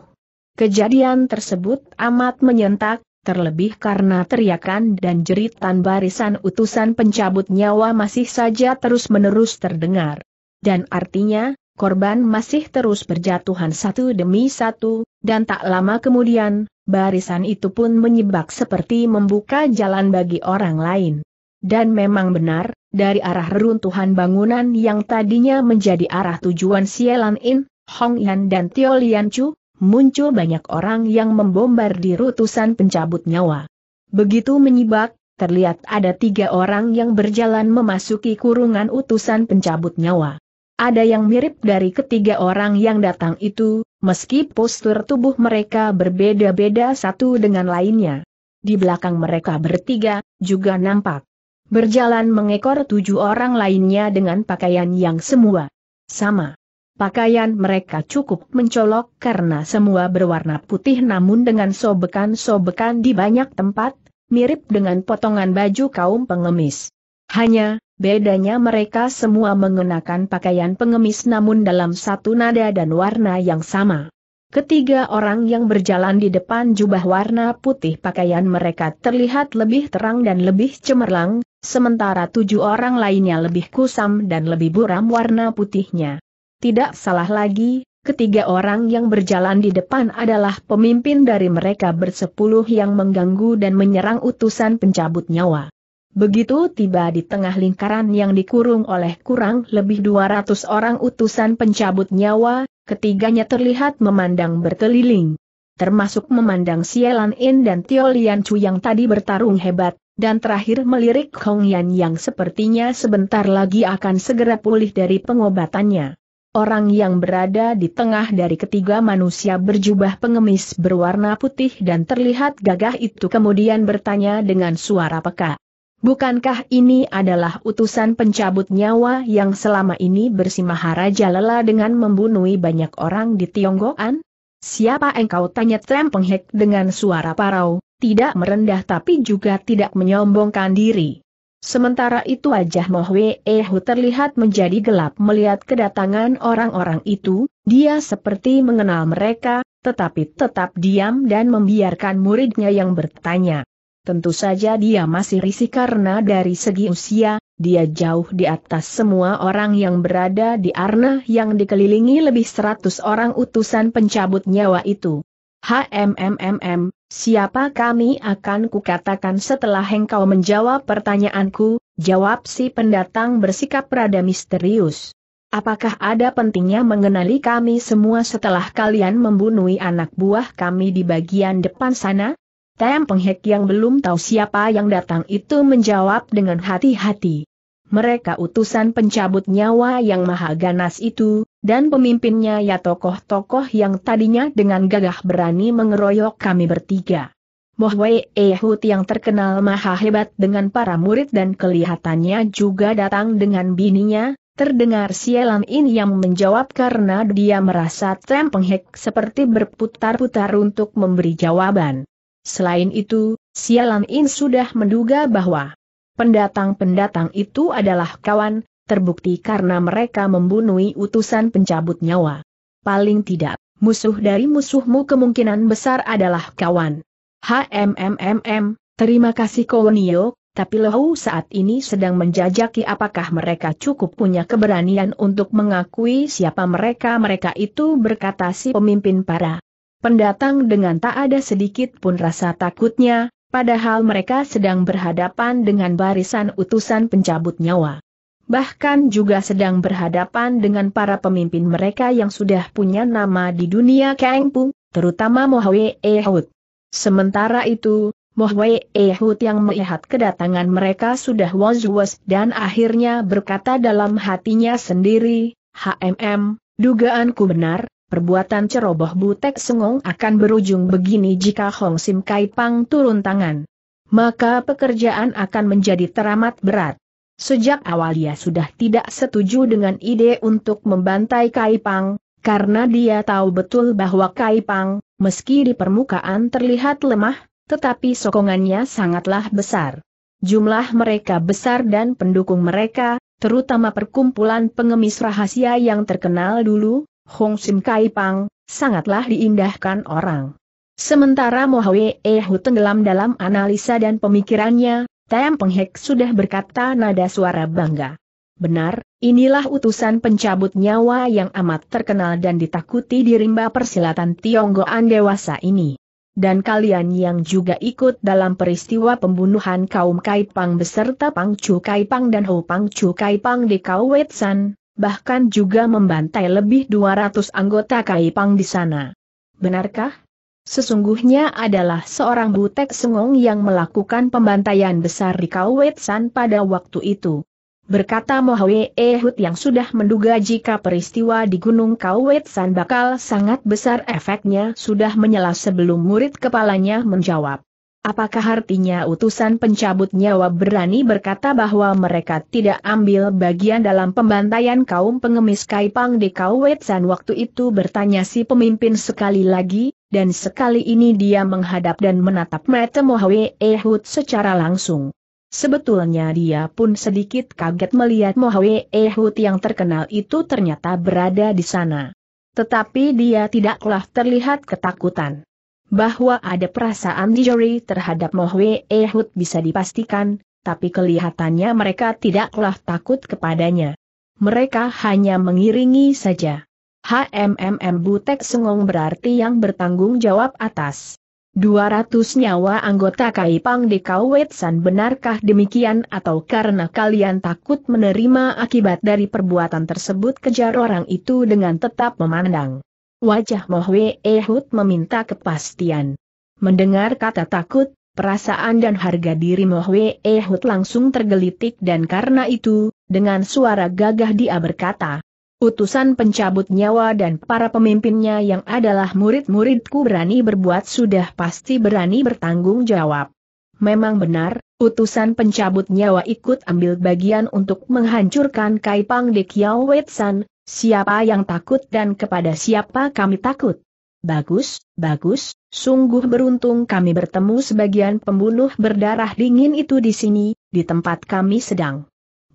Kejadian tersebut amat menyentak, terlebih karena teriakan dan jeritan barisan utusan pencabut nyawa masih saja terus-menerus terdengar. Dan artinya, korban masih terus berjatuhan satu demi satu, dan tak lama kemudian, barisan itu pun menyibak seperti membuka jalan bagi orang lain. Dan memang benar, dari arah reruntuhan bangunan yang tadinya menjadi arah tujuan Sielan In, Hong Yan dan Tio Lian Chu, muncul banyak orang yang membombar di utusan pencabut nyawa. Begitu menyibak, terlihat ada tiga orang yang berjalan memasuki kurungan utusan pencabut nyawa. Ada yang mirip dari ketiga orang yang datang itu, meski postur tubuh mereka berbeda-beda satu dengan lainnya. Di belakang mereka bertiga, juga nampak. Berjalan mengekor tujuh orang lainnya dengan pakaian yang semua sama. Pakaian mereka cukup mencolok karena semua berwarna putih namun dengan sobekan-sobekan di banyak tempat, mirip dengan potongan baju kaum pengemis. Hanya, bedanya mereka semua mengenakan pakaian pengemis namun dalam satu nada dan warna yang sama. Ketiga orang yang berjalan di depan jubah warna putih pakaian mereka terlihat lebih terang dan lebih cemerlang, sementara tujuh orang lainnya lebih kusam dan lebih buram warna putihnya. Tidak salah lagi, ketiga orang yang berjalan di depan adalah pemimpin dari mereka bersepuluh yang mengganggu dan menyerang utusan pencabut nyawa. Begitu tiba di tengah lingkaran yang dikurung oleh kurang lebih 200 orang utusan pencabut nyawa, ketiganya terlihat memandang berkeliling. Termasuk memandang Sielan In dan Tio Lian Chu yang tadi bertarung hebat, dan terakhir melirik Hong Yan yang sepertinya sebentar lagi akan segera pulih dari pengobatannya. Orang yang berada di tengah dari ketiga manusia berjubah pengemis berwarna putih dan terlihat gagah itu kemudian bertanya dengan suara peka. Bukankah ini adalah utusan pencabut nyawa yang selama ini bersimaharaja lela dengan membunuh banyak orang di Tionggoan? Siapa engkau tanya Trem Penghek dengan suara parau, tidak merendah tapi juga tidak menyombongkan diri. Sementara itu wajah Mohwe Ehu terlihat menjadi gelap melihat kedatangan orang-orang itu, dia seperti mengenal mereka, tetapi tetap diam dan membiarkan muridnya yang bertanya. Tentu saja dia masih risih karena dari segi usia, dia jauh di atas semua orang yang berada di Arna yang dikelilingi lebih seratus orang utusan pencabut nyawa itu. HMMMM, siapa kami akan kukatakan setelah engkau menjawab pertanyaanku, jawab si pendatang bersikap rada misterius. Apakah ada pentingnya mengenali kami semua setelah kalian membunuh anak buah kami di bagian depan sana? Tem Penghek yang belum tahu siapa yang datang itu menjawab dengan hati-hati. Mereka utusan pencabut nyawa yang maha ganas itu, dan pemimpinnya ya tokoh-tokoh yang tadinya dengan gagah berani mengeroyok kami bertiga. Mohwei Ehud yang terkenal maha hebat dengan para murid dan kelihatannya juga datang dengan bininya, terdengar sialan ini yang menjawab karena dia merasa tempenghek seperti berputar-putar untuk memberi jawaban. Selain itu, Sialan In sudah menduga bahwa pendatang-pendatang itu adalah kawan, terbukti karena mereka membunuh utusan pencabut nyawa. Paling tidak, musuh dari musuhmu kemungkinan besar adalah kawan. HMMMM, terima kasih Kowonio, tapi Lohu saat ini sedang menjajaki apakah mereka cukup punya keberanian untuk mengakui siapa mereka-mereka itu berkata si pemimpin para pendatang dengan tak ada sedikit pun rasa takutnya, padahal mereka sedang berhadapan dengan barisan utusan pencabut nyawa. Bahkan juga sedang berhadapan dengan para pemimpin mereka yang sudah punya nama di dunia Kangpu, terutama Mohwe Ehud. Sementara itu, Mohwe Ehud yang melihat kedatangan mereka sudah was-was dan akhirnya berkata dalam hatinya sendiri, HMM, dugaanku benar, perbuatan ceroboh Butek Sengong akan berujung begini jika Hong Sim Kai Pang turun tangan. Maka pekerjaan akan menjadi teramat berat. Sejak awal ia sudah tidak setuju dengan ide untuk membantai Kai Pang, karena dia tahu betul bahwa Kai Pang, meski di permukaan terlihat lemah, tetapi sokongannya sangatlah besar. Jumlah mereka besar dan pendukung mereka, terutama perkumpulan pengemis rahasia yang terkenal dulu, Hong Sim Kai Pang, sangatlah diindahkan orang. Sementara Mohwe Ehu tenggelam dalam analisa dan pemikirannya, Tem Penghek sudah berkata nada suara bangga. Benar, inilah utusan pencabut nyawa yang amat terkenal dan ditakuti di rimba persilatan Tionggoan dewasa ini. Dan kalian yang juga ikut dalam peristiwa pembunuhan kaum Kaipang beserta Pang Kaipang dan Ho Pang Chu Kaipang di Kauwetsan, bahkan juga membantai lebih 200 anggota Kaipang di sana. Benarkah? Sesungguhnya adalah seorang butek sengong yang melakukan pembantaian besar di Kauwetsan pada waktu itu. Berkata Mohwe Ehud yang sudah menduga jika peristiwa di Gunung Kauwetsan bakal sangat besar efeknya sudah menyela sebelum murid kepalanya menjawab. Apakah artinya utusan pencabut nyawa berani berkata bahwa mereka tidak ambil bagian dalam pembantaian kaum pengemis Kaipang di Kauwetsan waktu itu bertanya si pemimpin sekali lagi, dan sekali ini dia menghadap dan menatap mata Mohwe Ehud secara langsung. Sebetulnya dia pun sedikit kaget melihat Mohwe Ehud yang terkenal itu ternyata berada di sana. Tetapi dia tidaklah terlihat ketakutan. Bahwa ada perasaan di terhadap Mohwe Ehud bisa dipastikan, tapi kelihatannya mereka tidaklah takut kepadanya. Mereka hanya mengiringi saja. HMMM Butek Sengong berarti yang bertanggung jawab atas 200 nyawa anggota Kaipang di Kawetsan benarkah demikian atau karena kalian takut menerima akibat dari perbuatan tersebut kejar orang itu dengan tetap memandang. Wajah Mohwe Ehud meminta kepastian. Mendengar kata takut, perasaan dan harga diri Mohwe Ehud langsung tergelitik dan karena itu, dengan suara gagah dia berkata, utusan pencabut nyawa dan para pemimpinnya yang adalah murid-muridku berani berbuat sudah pasti berani bertanggung jawab. Memang benar, utusan pencabut nyawa ikut ambil bagian untuk menghancurkan Kaipang Dekiawetsan, Siapa yang takut dan kepada siapa kami takut? Bagus, bagus, sungguh beruntung kami bertemu sebagian pembunuh berdarah dingin itu di sini, di tempat kami sedang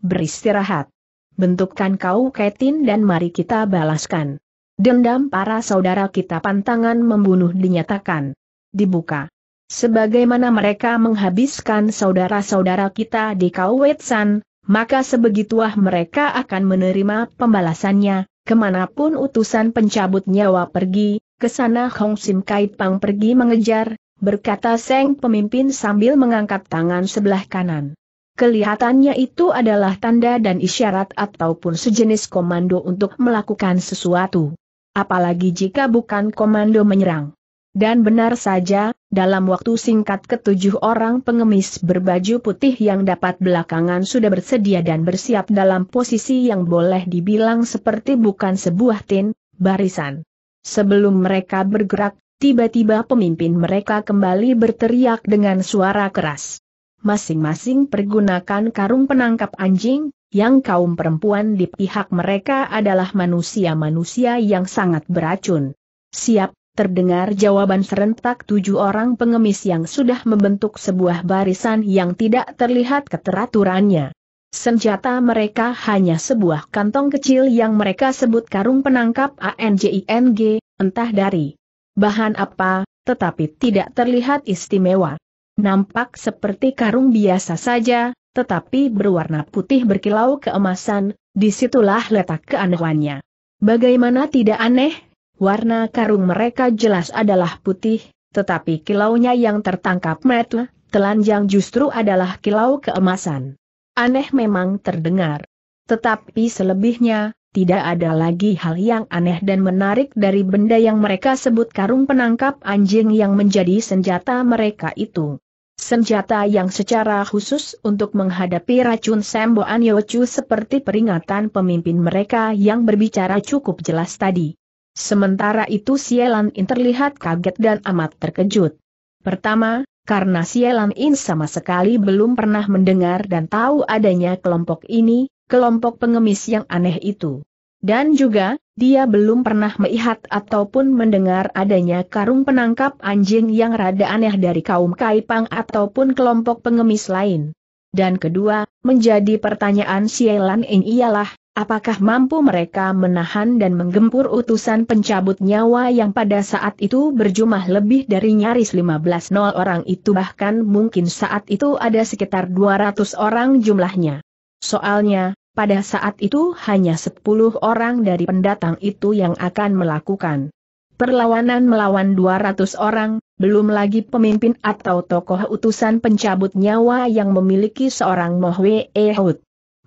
beristirahat. Bentukkan kau Ketin dan mari kita balaskan. Dendam para saudara kita pantangan membunuh dinyatakan. Dibuka. Sebagaimana mereka menghabiskan saudara-saudara kita di Kauwetsan, maka sebegituah mereka akan menerima pembalasannya, kemanapun utusan pencabut nyawa pergi, ke sana Hong Sim Kai Pang pergi mengejar, berkata Seng pemimpin sambil mengangkat tangan sebelah kanan. Kelihatannya itu adalah tanda dan isyarat ataupun sejenis komando untuk melakukan sesuatu. Apalagi jika bukan komando menyerang. Dan benar saja, dalam waktu singkat ketujuh orang pengemis berbaju putih yang dapat belakangan sudah bersedia dan bersiap dalam posisi yang boleh dibilang seperti bukan sebuah tin, barisan. Sebelum mereka bergerak, tiba-tiba pemimpin mereka kembali berteriak dengan suara keras. Masing-masing pergunakan karung penangkap anjing, yang kaum perempuan di pihak mereka adalah manusia-manusia yang sangat beracun. Siap, Terdengar jawaban serentak tujuh orang pengemis yang sudah membentuk sebuah barisan yang tidak terlihat keteraturannya. Senjata mereka hanya sebuah kantong kecil yang mereka sebut karung penangkap ANJING, entah dari bahan apa, tetapi tidak terlihat istimewa. Nampak seperti karung biasa saja, tetapi berwarna putih berkilau keemasan, disitulah letak keanehannya. Bagaimana tidak aneh Warna karung mereka jelas adalah putih, tetapi kilaunya yang tertangkap metu, telanjang justru adalah kilau keemasan. Aneh memang terdengar. Tetapi selebihnya, tidak ada lagi hal yang aneh dan menarik dari benda yang mereka sebut karung penangkap anjing yang menjadi senjata mereka itu. Senjata yang secara khusus untuk menghadapi racun Sembo Anyocu seperti peringatan pemimpin mereka yang berbicara cukup jelas tadi. Sementara itu Sielan In terlihat kaget dan amat terkejut. Pertama, karena Sielan In sama sekali belum pernah mendengar dan tahu adanya kelompok ini, kelompok pengemis yang aneh itu. Dan juga, dia belum pernah melihat ataupun mendengar adanya karung penangkap anjing yang rada aneh dari kaum Kaipang ataupun kelompok pengemis lain. Dan kedua, menjadi pertanyaan Sielan In ialah, Apakah mampu mereka menahan dan menggempur utusan pencabut nyawa yang pada saat itu berjumlah lebih dari nyaris 15 nol orang itu bahkan mungkin saat itu ada sekitar 200 orang jumlahnya. Soalnya, pada saat itu hanya 10 orang dari pendatang itu yang akan melakukan perlawanan melawan 200 orang, belum lagi pemimpin atau tokoh utusan pencabut nyawa yang memiliki seorang Mohwe Ehud.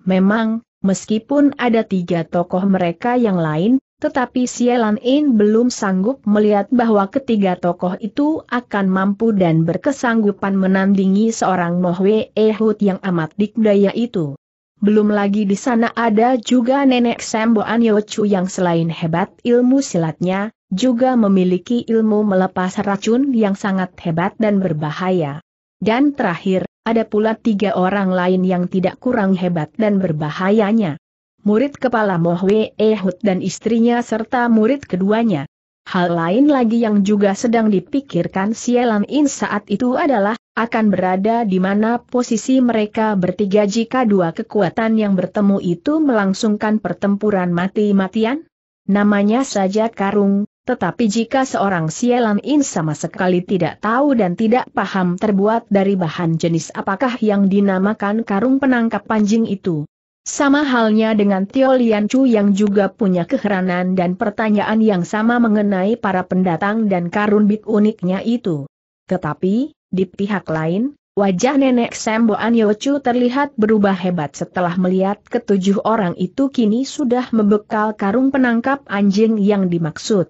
Memang, Meskipun ada tiga tokoh mereka yang lain, tetapi Sielan In belum sanggup melihat bahwa ketiga tokoh itu akan mampu dan berkesanggupan menandingi seorang Mohwe Ehud yang amat dikdaya itu. Belum lagi di sana ada juga nenek Sembo Yochu yang selain hebat ilmu silatnya, juga memiliki ilmu melepas racun yang sangat hebat dan berbahaya. Dan terakhir, ada pula tiga orang lain yang tidak kurang hebat dan berbahayanya. Murid kepala Mohwe Ehud dan istrinya serta murid keduanya. Hal lain lagi yang juga sedang dipikirkan Sielan In saat itu adalah, akan berada di mana posisi mereka bertiga jika dua kekuatan yang bertemu itu melangsungkan pertempuran mati-matian? Namanya saja karung, tetapi jika seorang sialan in sama sekali tidak tahu dan tidak paham terbuat dari bahan jenis apakah yang dinamakan karung penangkap panjing itu. Sama halnya dengan Tio Lian Chu yang juga punya keheranan dan pertanyaan yang sama mengenai para pendatang dan karun bit uniknya itu. Tetapi, di pihak lain, wajah nenek Semboan Chu terlihat berubah hebat setelah melihat ketujuh orang itu kini sudah membekal karung penangkap anjing yang dimaksud.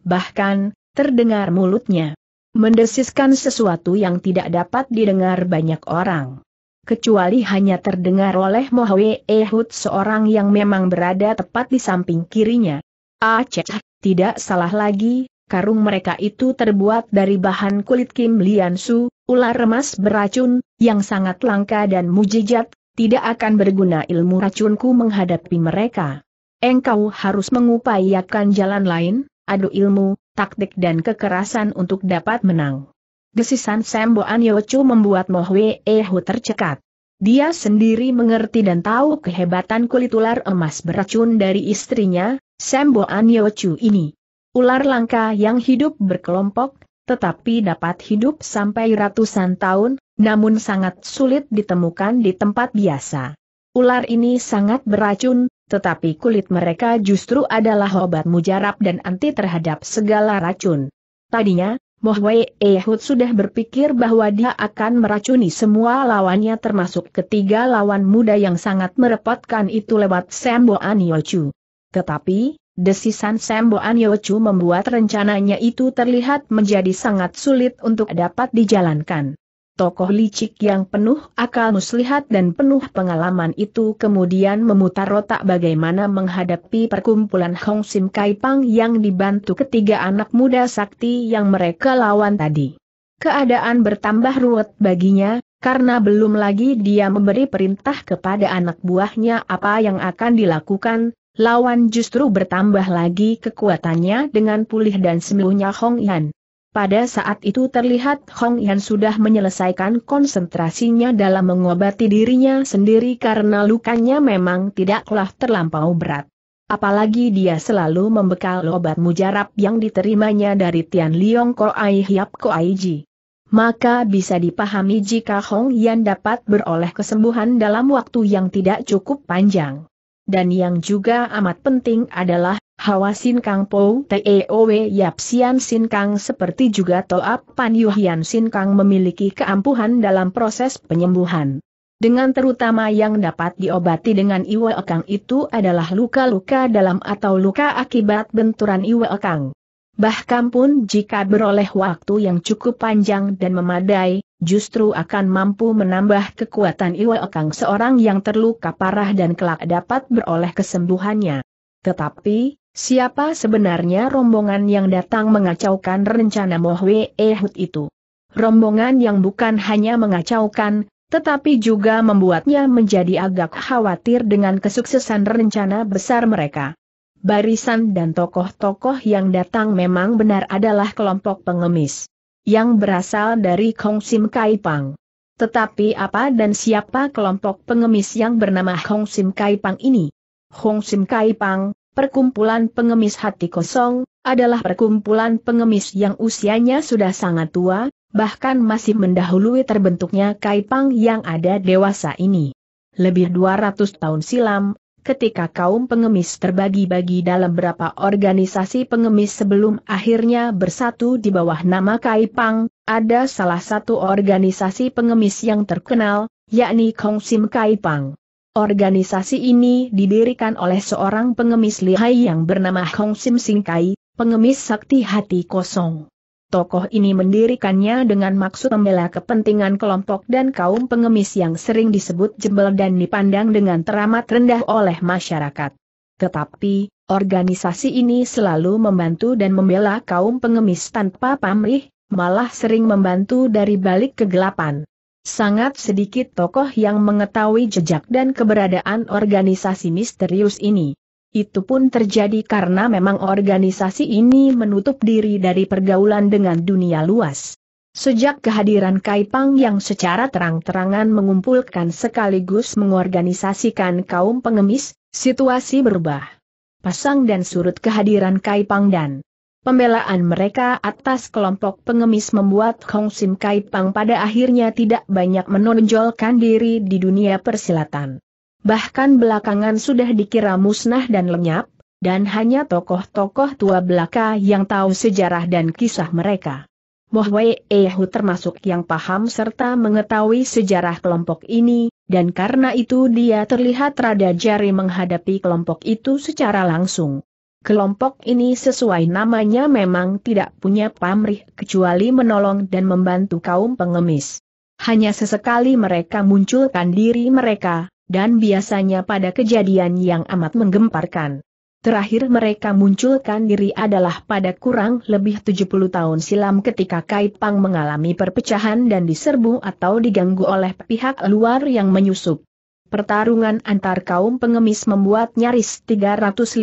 Bahkan, terdengar mulutnya. Mendesiskan sesuatu yang tidak dapat didengar banyak orang. Kecuali hanya terdengar oleh Mohwe Ehud seorang yang memang berada tepat di samping kirinya. Aceh, ah, tidak salah lagi, karung mereka itu terbuat dari bahan kulit Kim Lian Su, ular remas beracun, yang sangat langka dan mujijat, tidak akan berguna ilmu racunku menghadapi mereka. Engkau harus mengupayakan jalan lain, adu ilmu, taktik dan kekerasan untuk dapat menang. Desisan Sembo Anyocu membuat Mohwe Ehu tercekat. Dia sendiri mengerti dan tahu kehebatan kulit ular emas beracun dari istrinya, Sembo Anyocu ini. Ular langka yang hidup berkelompok, tetapi dapat hidup sampai ratusan tahun, namun sangat sulit ditemukan di tempat biasa. Ular ini sangat beracun, tetapi kulit mereka justru adalah obat mujarab dan anti terhadap segala racun. Tadinya, Wei Ehud sudah berpikir bahwa dia akan meracuni semua lawannya termasuk ketiga lawan muda yang sangat merepotkan itu lewat Semboan Yochu. Tetapi, desisan Semboan Yochu membuat rencananya itu terlihat menjadi sangat sulit untuk dapat dijalankan. Tokoh licik yang penuh akal muslihat dan penuh pengalaman itu kemudian memutar otak bagaimana menghadapi perkumpulan Hong Sim Kai Pang yang dibantu ketiga anak muda sakti yang mereka lawan tadi. Keadaan bertambah ruwet baginya, karena belum lagi dia memberi perintah kepada anak buahnya apa yang akan dilakukan, lawan justru bertambah lagi kekuatannya dengan pulih dan sembuhnya Hong Yan. Pada saat itu terlihat Hong Yan sudah menyelesaikan konsentrasinya dalam mengobati dirinya sendiri karena lukanya memang tidaklah terlampau berat. Apalagi dia selalu membekal obat mujarab yang diterimanya dari Tian Liong Ai Hiap Ai Ji. Maka bisa dipahami jika Hong Yan dapat beroleh kesembuhan dalam waktu yang tidak cukup panjang. Dan yang juga amat penting adalah Hawasin Kang Po Teowe Yap Sian Sin Kang seperti juga Toap Pan Yuhian Sin Kang memiliki keampuhan dalam proses penyembuhan. Dengan terutama yang dapat diobati dengan Iwe Kang itu adalah luka-luka dalam atau luka akibat benturan Iwe Kang. Bahkan pun jika beroleh waktu yang cukup panjang dan memadai, justru akan mampu menambah kekuatan Iwe Kang seorang yang terluka parah dan kelak dapat beroleh kesembuhannya. Tetapi, Siapa sebenarnya rombongan yang datang mengacaukan rencana Mohwe Ehud itu? Rombongan yang bukan hanya mengacaukan, tetapi juga membuatnya menjadi agak khawatir dengan kesuksesan rencana besar mereka. Barisan dan tokoh-tokoh yang datang memang benar adalah kelompok pengemis yang berasal dari Kong Sim Kai Pang. Tetapi apa dan siapa kelompok pengemis yang bernama Hong Sim Kai Pang ini? Hong Sim Kai Pang, Perkumpulan pengemis hati kosong, adalah perkumpulan pengemis yang usianya sudah sangat tua, bahkan masih mendahului terbentuknya Kaipang yang ada dewasa ini. Lebih 200 tahun silam, ketika kaum pengemis terbagi-bagi dalam berapa organisasi pengemis sebelum akhirnya bersatu di bawah nama Kaipang, ada salah satu organisasi pengemis yang terkenal, yakni Kongsim Kaipang. Organisasi ini didirikan oleh seorang pengemis lihai yang bernama Hong Sim Sing Singkai, pengemis sakti hati kosong. Tokoh ini mendirikannya dengan maksud membela kepentingan kelompok dan kaum pengemis yang sering disebut jebel dan dipandang dengan teramat rendah oleh masyarakat. Tetapi, organisasi ini selalu membantu dan membela kaum pengemis tanpa pamrih, malah sering membantu dari balik kegelapan. Sangat sedikit tokoh yang mengetahui jejak dan keberadaan organisasi misterius ini. Itu pun terjadi karena memang organisasi ini menutup diri dari pergaulan dengan dunia luas. Sejak kehadiran Kaipang yang secara terang-terangan mengumpulkan sekaligus mengorganisasikan kaum pengemis, situasi berubah. Pasang dan surut kehadiran Kaipang dan Pembelaan mereka atas kelompok pengemis membuat Hong Sim Kai Pang pada akhirnya tidak banyak menonjolkan diri di dunia persilatan. Bahkan belakangan sudah dikira musnah dan lenyap, dan hanya tokoh-tokoh tua belaka yang tahu sejarah dan kisah mereka. Moh Wei Ehu termasuk yang paham serta mengetahui sejarah kelompok ini, dan karena itu dia terlihat rada jari menghadapi kelompok itu secara langsung. Kelompok ini sesuai namanya memang tidak punya pamrih kecuali menolong dan membantu kaum pengemis. Hanya sesekali mereka munculkan diri mereka, dan biasanya pada kejadian yang amat menggemparkan. Terakhir mereka munculkan diri adalah pada kurang lebih 70 tahun silam ketika Kaipang mengalami perpecahan dan diserbu atau diganggu oleh pihak luar yang menyusup. Pertarungan antar kaum pengemis membuat nyaris 350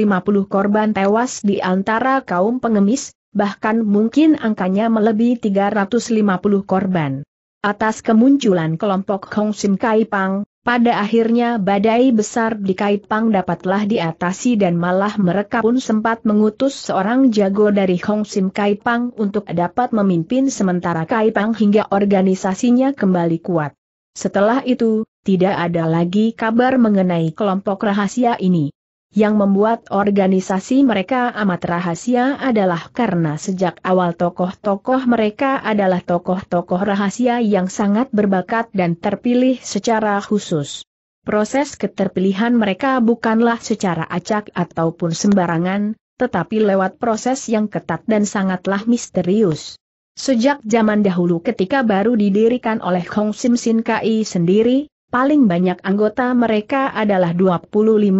korban tewas di antara kaum pengemis, bahkan mungkin angkanya melebihi 350 korban. Atas kemunculan kelompok Hong Sim Kai Pang, pada akhirnya badai besar di Kaipang dapatlah diatasi dan malah mereka pun sempat mengutus seorang jago dari Hong Sim Kaipang untuk dapat memimpin sementara Kaipang hingga organisasinya kembali kuat. Setelah itu, tidak ada lagi kabar mengenai kelompok rahasia ini. Yang membuat organisasi mereka amat rahasia adalah karena sejak awal tokoh-tokoh mereka adalah tokoh-tokoh rahasia yang sangat berbakat dan terpilih secara khusus. Proses keterpilihan mereka bukanlah secara acak ataupun sembarangan, tetapi lewat proses yang ketat dan sangatlah misterius. Sejak zaman dahulu ketika baru didirikan oleh Kong Sim Sin Kai sendiri, paling banyak anggota mereka adalah 25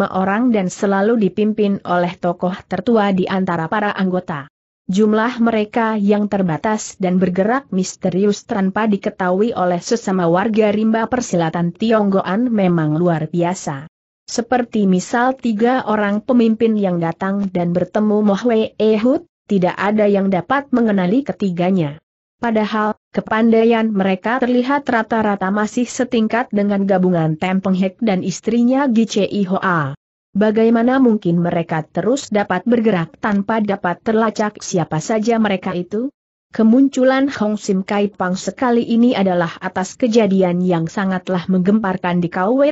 orang dan selalu dipimpin oleh tokoh tertua di antara para anggota. Jumlah mereka yang terbatas dan bergerak misterius tanpa diketahui oleh sesama warga rimba persilatan Tionggoan memang luar biasa. Seperti misal tiga orang pemimpin yang datang dan bertemu Mohwe Ehud, tidak ada yang dapat mengenali ketiganya. Padahal, kepandaian mereka terlihat rata-rata masih setingkat dengan gabungan Tempeng Hek dan istrinya Gice Hoa. Bagaimana mungkin mereka terus dapat bergerak tanpa dapat terlacak siapa saja mereka itu? Kemunculan Hong Sim Kai Pang sekali ini adalah atas kejadian yang sangatlah menggemparkan di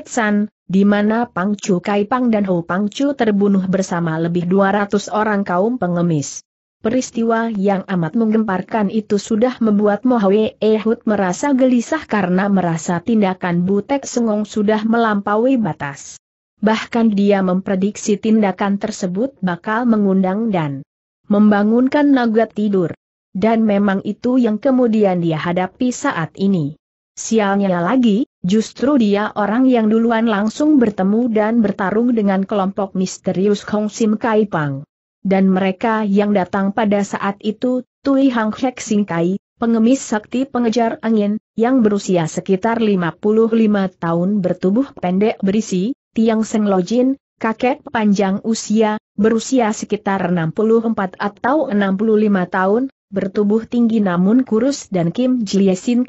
San, di mana Pang Chu Kai Pang dan Ho Pang Chu terbunuh bersama lebih 200 orang kaum pengemis. Peristiwa yang amat menggemparkan itu sudah membuat Mohwe Ehud merasa gelisah karena merasa tindakan Butek Sengong sudah melampaui batas. Bahkan dia memprediksi tindakan tersebut bakal mengundang dan membangunkan naga tidur. Dan memang itu yang kemudian dia hadapi saat ini. Sialnya lagi, justru dia orang yang duluan langsung bertemu dan bertarung dengan kelompok misterius Hong Sim Kai Pang dan mereka yang datang pada saat itu, Tui Hang Hek Singkai, pengemis sakti pengejar angin, yang berusia sekitar 55 tahun bertubuh pendek berisi, Tiang Seng Lojin, kakek panjang usia, berusia sekitar 64 atau 65 tahun, bertubuh tinggi namun kurus dan Kim Jie Sin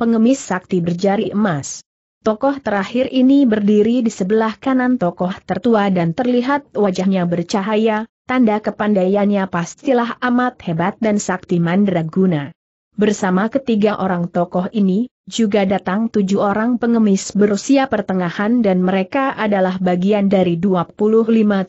pengemis sakti berjari emas. Tokoh terakhir ini berdiri di sebelah kanan tokoh tertua dan terlihat wajahnya bercahaya, tanda kepandaiannya pastilah amat hebat dan sakti mandraguna. Bersama ketiga orang tokoh ini, juga datang tujuh orang pengemis berusia pertengahan dan mereka adalah bagian dari 25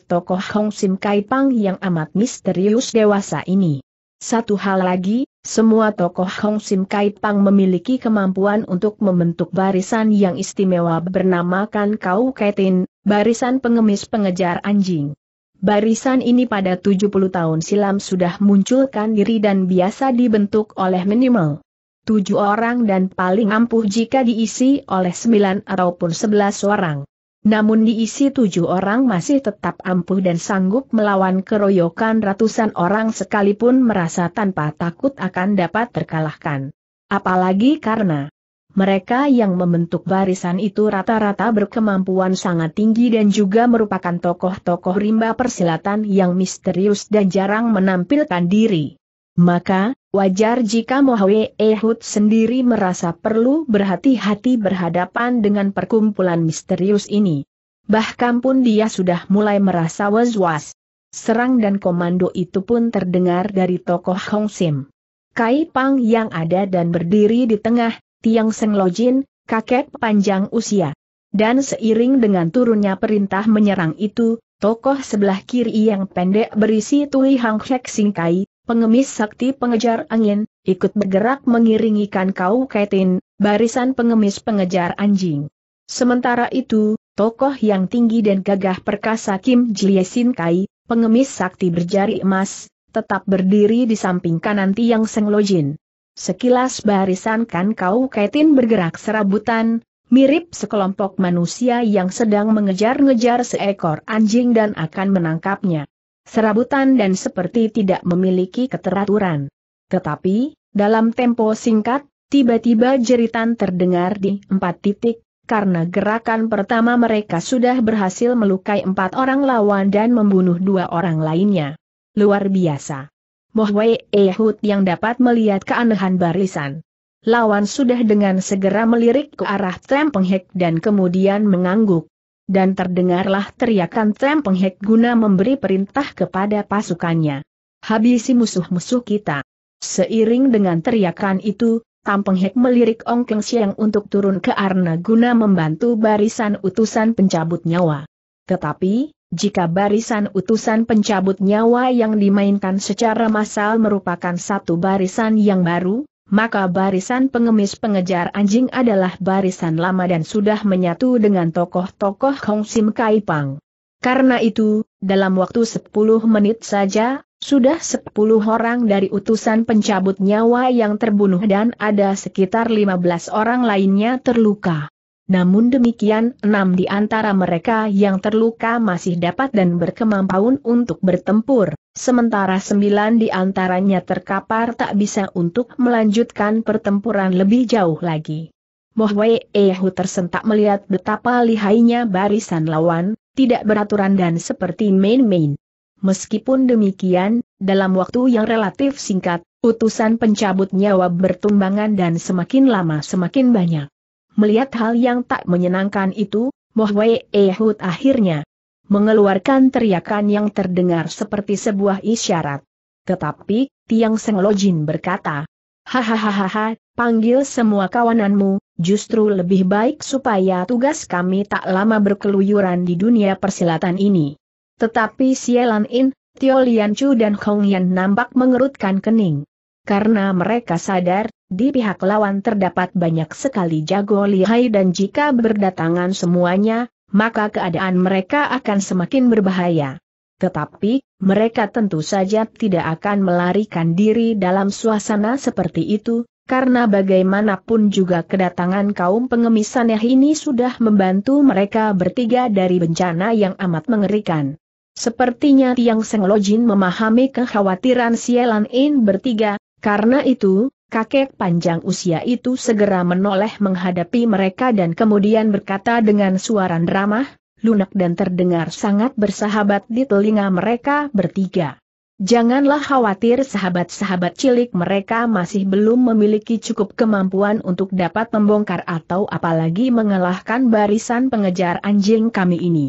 tokoh Hong Sim Kai Pang yang amat misterius dewasa ini. Satu hal lagi, semua tokoh Hong Sim Kai Pang memiliki kemampuan untuk membentuk barisan yang istimewa bernamakan Kau Ketin, barisan pengemis pengejar anjing. Barisan ini pada 70 tahun silam sudah munculkan diri dan biasa dibentuk oleh minimal tujuh orang dan paling ampuh jika diisi oleh sembilan ataupun sebelas orang. Namun diisi tujuh orang masih tetap ampuh dan sanggup melawan keroyokan ratusan orang sekalipun merasa tanpa takut akan dapat terkalahkan. Apalagi karena mereka yang membentuk barisan itu rata-rata berkemampuan sangat tinggi dan juga merupakan tokoh-tokoh rimba persilatan yang misterius dan jarang menampilkan diri. Maka, wajar jika Mohwe Ehud sendiri merasa perlu berhati-hati berhadapan dengan perkumpulan misterius ini. Bahkan pun dia sudah mulai merasa was-was. Serang dan komando itu pun terdengar dari tokoh Hong Sim. Kai Pang yang ada dan berdiri di tengah, Tiang Seng Lojin, kakek panjang usia. Dan seiring dengan turunnya perintah menyerang itu, tokoh sebelah kiri yang pendek berisi Tui Hang Hek Kai, pengemis sakti pengejar angin, ikut bergerak mengiringi Kan Kau Ketin, barisan pengemis pengejar anjing. Sementara itu, tokoh yang tinggi dan gagah perkasa Kim Jie Sing Kai, pengemis sakti berjari emas, tetap berdiri di samping kanan Tiang Seng Lojin. Sekilas barisan kan kau kaitin bergerak serabutan, mirip sekelompok manusia yang sedang mengejar-ngejar seekor anjing dan akan menangkapnya. Serabutan dan seperti tidak memiliki keteraturan. Tetapi, dalam tempo singkat, tiba-tiba jeritan terdengar di empat titik, karena gerakan pertama mereka sudah berhasil melukai empat orang lawan dan membunuh dua orang lainnya. Luar biasa. Wei Ehud yang dapat melihat keanehan barisan. Lawan sudah dengan segera melirik ke arah Trem Penghek dan kemudian mengangguk. Dan terdengarlah teriakan Trem Penghek guna memberi perintah kepada pasukannya. Habisi musuh-musuh kita. Seiring dengan teriakan itu, Tam Penghek melirik Ong Keng Siang untuk turun ke Arna guna membantu barisan utusan pencabut nyawa. Tetapi, jika barisan utusan pencabut nyawa yang dimainkan secara massal merupakan satu barisan yang baru, maka barisan pengemis pengejar anjing adalah barisan lama dan sudah menyatu dengan tokoh-tokoh Hong Sim Pang. Karena itu, dalam waktu 10 menit saja, sudah 10 orang dari utusan pencabut nyawa yang terbunuh dan ada sekitar 15 orang lainnya terluka. Namun demikian, enam di antara mereka yang terluka masih dapat dan berkemampuan untuk bertempur, sementara sembilan di antaranya terkapar tak bisa untuk melanjutkan pertempuran lebih jauh lagi. Mohwe Ehu tersentak melihat betapa lihainya barisan lawan, tidak beraturan dan seperti main-main. Meskipun demikian, dalam waktu yang relatif singkat, utusan pencabut nyawa bertumbangan dan semakin lama semakin banyak. Melihat hal yang tak menyenangkan itu, Moh Wei Ehud akhirnya mengeluarkan teriakan yang terdengar seperti sebuah isyarat. Tetapi, Tiang Senglojin berkata, Hahaha, panggil semua kawananmu, justru lebih baik supaya tugas kami tak lama berkeluyuran di dunia persilatan ini. Tetapi Sielan In, Tio Lian Chu dan Hong Yan nampak mengerutkan kening. Karena mereka sadar, di pihak lawan terdapat banyak sekali jago lihai dan jika berdatangan semuanya, maka keadaan mereka akan semakin berbahaya. Tetapi, mereka tentu saja tidak akan melarikan diri dalam suasana seperti itu, karena bagaimanapun juga kedatangan kaum pengemis ini sudah membantu mereka bertiga dari bencana yang amat mengerikan. Sepertinya Tiang Seng Lojin memahami kekhawatiran Sielan In bertiga, karena itu, Kakek panjang usia itu segera menoleh menghadapi mereka dan kemudian berkata dengan suara ramah, lunak dan terdengar sangat bersahabat di telinga mereka bertiga. Janganlah khawatir sahabat-sahabat cilik mereka masih belum memiliki cukup kemampuan untuk dapat membongkar atau apalagi mengalahkan barisan pengejar anjing kami ini.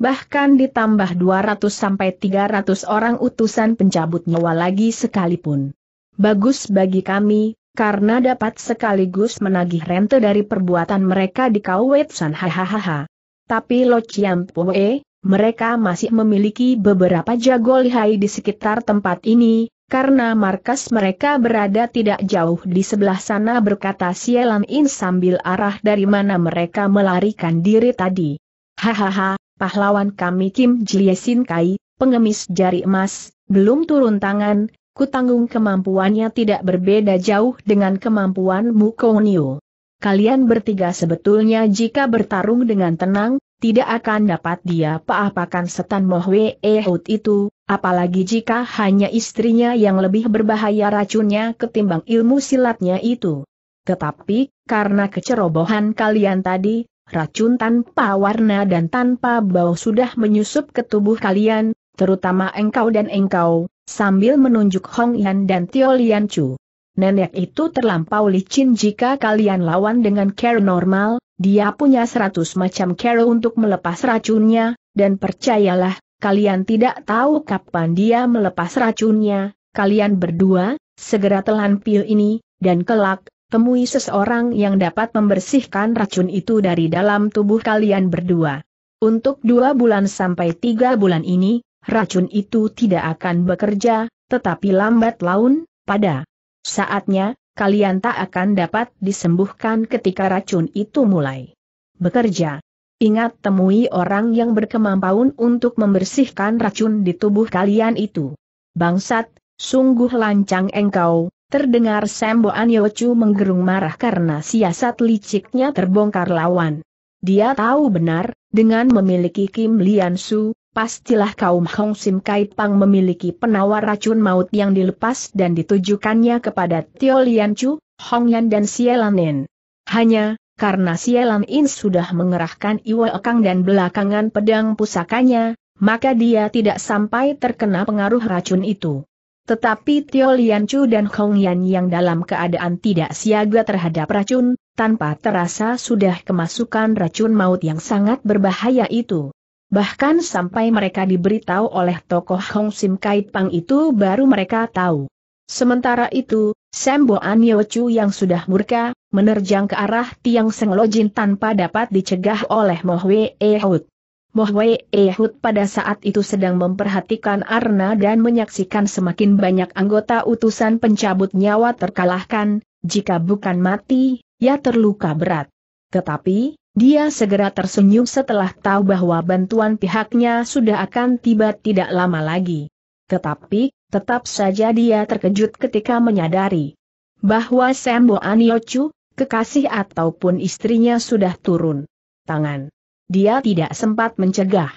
Bahkan ditambah 200-300 orang utusan pencabut nyawa lagi sekalipun. Bagus bagi kami, karena dapat sekaligus menagih rente dari perbuatan mereka di Kauwetsan hahaha. Tapi Lo Chiam Pue, mereka masih memiliki beberapa jago lihai di sekitar tempat ini, karena markas mereka berada tidak jauh di sebelah sana berkata Sielan In sambil arah dari mana mereka melarikan diri tadi. Hahaha, pahlawan kami Kim Jiesin Kai, pengemis jari emas, belum turun tangan, kutanggung kemampuannya tidak berbeda jauh dengan kemampuanmu Konio. Kalian bertiga sebetulnya jika bertarung dengan tenang, tidak akan dapat dia apa-apakan setan Mohwe Ehud itu, apalagi jika hanya istrinya yang lebih berbahaya racunnya ketimbang ilmu silatnya itu. Tetapi, karena kecerobohan kalian tadi, racun tanpa warna dan tanpa bau sudah menyusup ke tubuh kalian, terutama engkau dan engkau, sambil menunjuk Hong Yan dan Tio Lian Chu. Nenek itu terlampau licin jika kalian lawan dengan care normal, dia punya seratus macam care untuk melepas racunnya, dan percayalah, kalian tidak tahu kapan dia melepas racunnya, kalian berdua, segera telan pil ini, dan kelak, temui seseorang yang dapat membersihkan racun itu dari dalam tubuh kalian berdua. Untuk dua bulan sampai tiga bulan ini, racun itu tidak akan bekerja, tetapi lambat laun, pada saatnya, kalian tak akan dapat disembuhkan ketika racun itu mulai bekerja. Ingat temui orang yang berkemampuan untuk membersihkan racun di tubuh kalian itu. Bangsat, sungguh lancang engkau, terdengar Sembo Anyocu menggerung marah karena siasat liciknya terbongkar lawan. Dia tahu benar, dengan memiliki Kim Lian Su, pastilah kaum Hong Sim Kai Pang memiliki penawar racun maut yang dilepas dan ditujukannya kepada Tio Lian Chu, Hong Yan dan Sielanin. Hanya, karena Sielanin sudah mengerahkan Iwa Ekang dan belakangan pedang pusakanya, maka dia tidak sampai terkena pengaruh racun itu. Tetapi Tio Lian Chu dan Hong Yan yang dalam keadaan tidak siaga terhadap racun, tanpa terasa sudah kemasukan racun maut yang sangat berbahaya itu. Bahkan sampai mereka diberitahu oleh tokoh Hong Sim Kai Pang itu baru mereka tahu. Sementara itu, Sembo Anyo Chu yang sudah murka, menerjang ke arah Tiang Seng Lojin tanpa dapat dicegah oleh Mohwe Wei E Ehud Moh Wei E pada saat itu sedang memperhatikan Arna dan menyaksikan semakin banyak anggota utusan pencabut nyawa terkalahkan, jika bukan mati, ya terluka berat. Tetapi, dia segera tersenyum setelah tahu bahwa bantuan pihaknya sudah akan tiba tidak lama lagi. Tetapi, tetap saja dia terkejut ketika menyadari bahwa Sembo Aniochu, kekasih ataupun istrinya sudah turun tangan. Dia tidak sempat mencegah.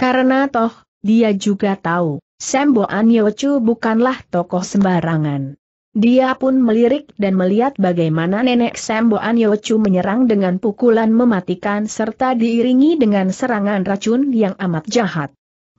Karena toh, dia juga tahu, Sembo Aniochu bukanlah tokoh sembarangan. Dia pun melirik dan melihat bagaimana nenek Sembo Anyochu menyerang dengan pukulan mematikan serta diiringi dengan serangan racun yang amat jahat.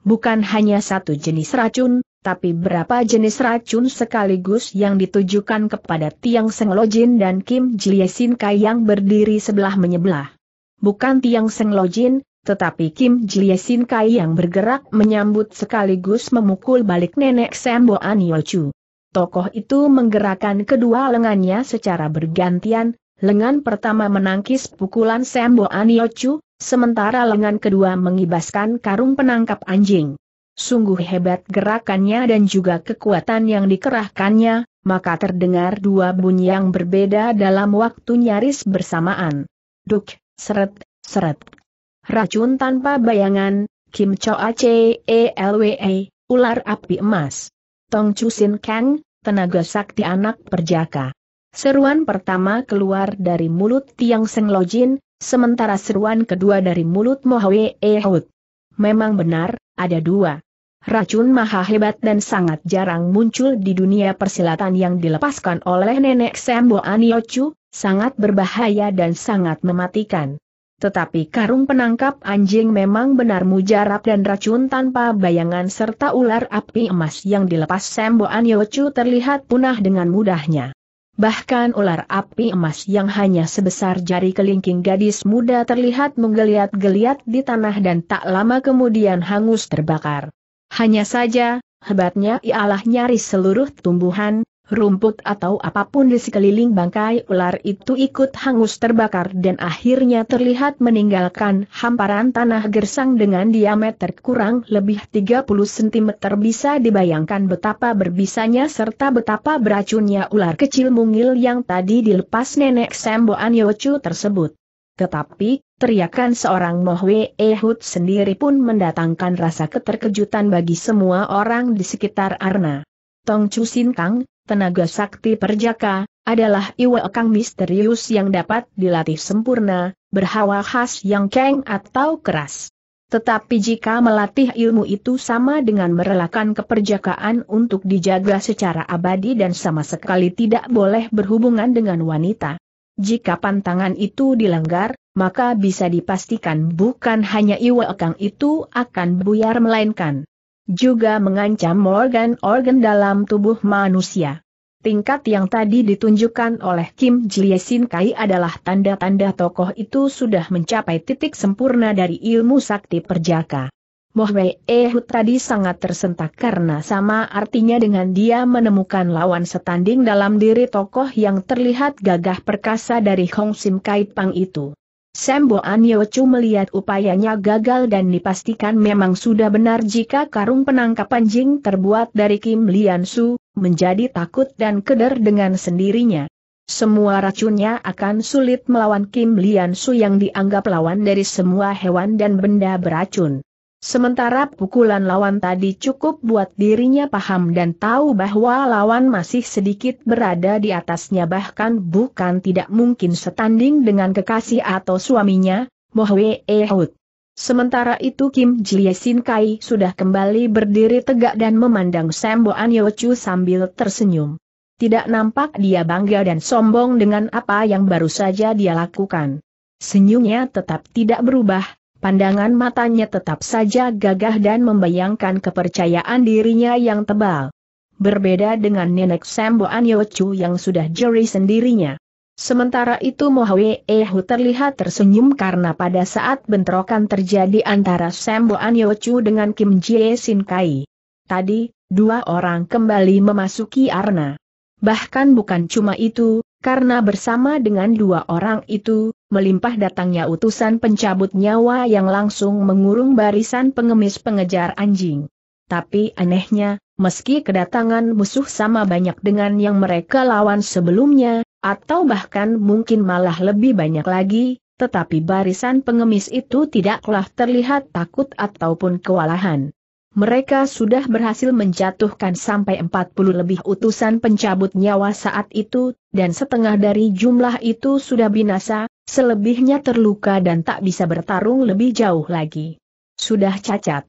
Bukan hanya satu jenis racun, tapi berapa jenis racun sekaligus yang ditujukan kepada Tiang Senglojin dan Kim Sin Kai yang berdiri sebelah menyebelah. Bukan Tiang Senglojin, tetapi Kim Sin Kai yang bergerak menyambut sekaligus memukul balik nenek Sembo Anyochu. Tokoh itu menggerakkan kedua lengannya secara bergantian, lengan pertama menangkis pukulan Sembo Aniochu, sementara lengan kedua mengibaskan karung penangkap anjing. Sungguh hebat gerakannya dan juga kekuatan yang dikerahkannya, maka terdengar dua bunyi yang berbeda dalam waktu nyaris bersamaan. Duk, seret, seret. Racun tanpa bayangan, Kim Choa Che Elwe, ular api emas. Tong Chusin Kang, tenaga sakti anak perjaka. Seruan pertama keluar dari mulut Tiang Seng Lojin, sementara seruan kedua dari mulut Mohwe Ehud. Memang benar, ada dua. Racun maha hebat dan sangat jarang muncul di dunia persilatan yang dilepaskan oleh nenek Sembo Aniochu, sangat berbahaya dan sangat mematikan. Tetapi karung penangkap anjing memang benar mujarab dan racun tanpa bayangan serta ular api emas yang dilepas Sembo Anyocu terlihat punah dengan mudahnya. Bahkan ular api emas yang hanya sebesar jari kelingking gadis muda terlihat menggeliat-geliat di tanah dan tak lama kemudian hangus terbakar. Hanya saja, hebatnya ialah nyaris seluruh tumbuhan, rumput atau apapun di sekeliling bangkai ular itu ikut hangus terbakar dan akhirnya terlihat meninggalkan hamparan tanah gersang dengan diameter kurang lebih 30 cm bisa dibayangkan betapa berbisanya serta betapa beracunnya ular kecil mungil yang tadi dilepas nenek Sembo Anyocu tersebut. Tetapi, teriakan seorang Mohwe Ehud sendiri pun mendatangkan rasa keterkejutan bagi semua orang di sekitar Arna. Tong Chu Sin Kang, tenaga sakti perjaka, adalah iwa kang misterius yang dapat dilatih sempurna, berhawa khas yang keng atau keras. Tetapi jika melatih ilmu itu sama dengan merelakan keperjakaan untuk dijaga secara abadi dan sama sekali tidak boleh berhubungan dengan wanita. Jika pantangan itu dilanggar, maka bisa dipastikan bukan hanya Iwa Kang itu akan buyar melainkan juga mengancam organ-organ dalam tubuh manusia. Tingkat yang tadi ditunjukkan oleh Kim Jil-sin Kai adalah tanda-tanda tokoh itu sudah mencapai titik sempurna dari ilmu sakti perjaka. Moh Wei Ehu tadi sangat tersentak karena sama artinya dengan dia menemukan lawan setanding dalam diri tokoh yang terlihat gagah perkasa dari Hong Sim Kai Pang itu. Sembo cuma melihat upayanya gagal dan dipastikan memang sudah benar jika karung penangkap anjing terbuat dari Kim Lian Su, menjadi takut dan keder dengan sendirinya. Semua racunnya akan sulit melawan Kim Lian Su yang dianggap lawan dari semua hewan dan benda beracun. Sementara pukulan lawan tadi cukup buat dirinya paham dan tahu bahwa lawan masih sedikit berada di atasnya bahkan bukan tidak mungkin setanding dengan kekasih atau suaminya, Mohwe Ehud. Sementara itu Kim Jie Sin Kai sudah kembali berdiri tegak dan memandang Semboan Yochu sambil tersenyum. Tidak nampak dia bangga dan sombong dengan apa yang baru saja dia lakukan. Senyumnya tetap tidak berubah, pandangan matanya tetap saja gagah dan membayangkan kepercayaan dirinya yang tebal. Berbeda dengan nenek Sambo Anyochu yang sudah jeri sendirinya. Sementara itu Mohwe Ehu terlihat tersenyum karena pada saat bentrokan terjadi antara Sambo Anyochu dengan Kim Jie Sin Kai. Tadi, dua orang kembali memasuki arena. Bahkan bukan cuma itu, karena bersama dengan dua orang itu, melimpah datangnya utusan pencabut nyawa yang langsung mengurung barisan pengemis pengejar anjing. Tapi anehnya, meski kedatangan musuh sama banyak dengan yang mereka lawan sebelumnya, atau bahkan mungkin malah lebih banyak lagi, tetapi barisan pengemis itu tidaklah terlihat takut ataupun kewalahan. Mereka sudah berhasil menjatuhkan sampai 40 lebih utusan pencabut nyawa saat itu, dan setengah dari jumlah itu sudah binasa, selebihnya terluka dan tak bisa bertarung lebih jauh lagi. Sudah cacat.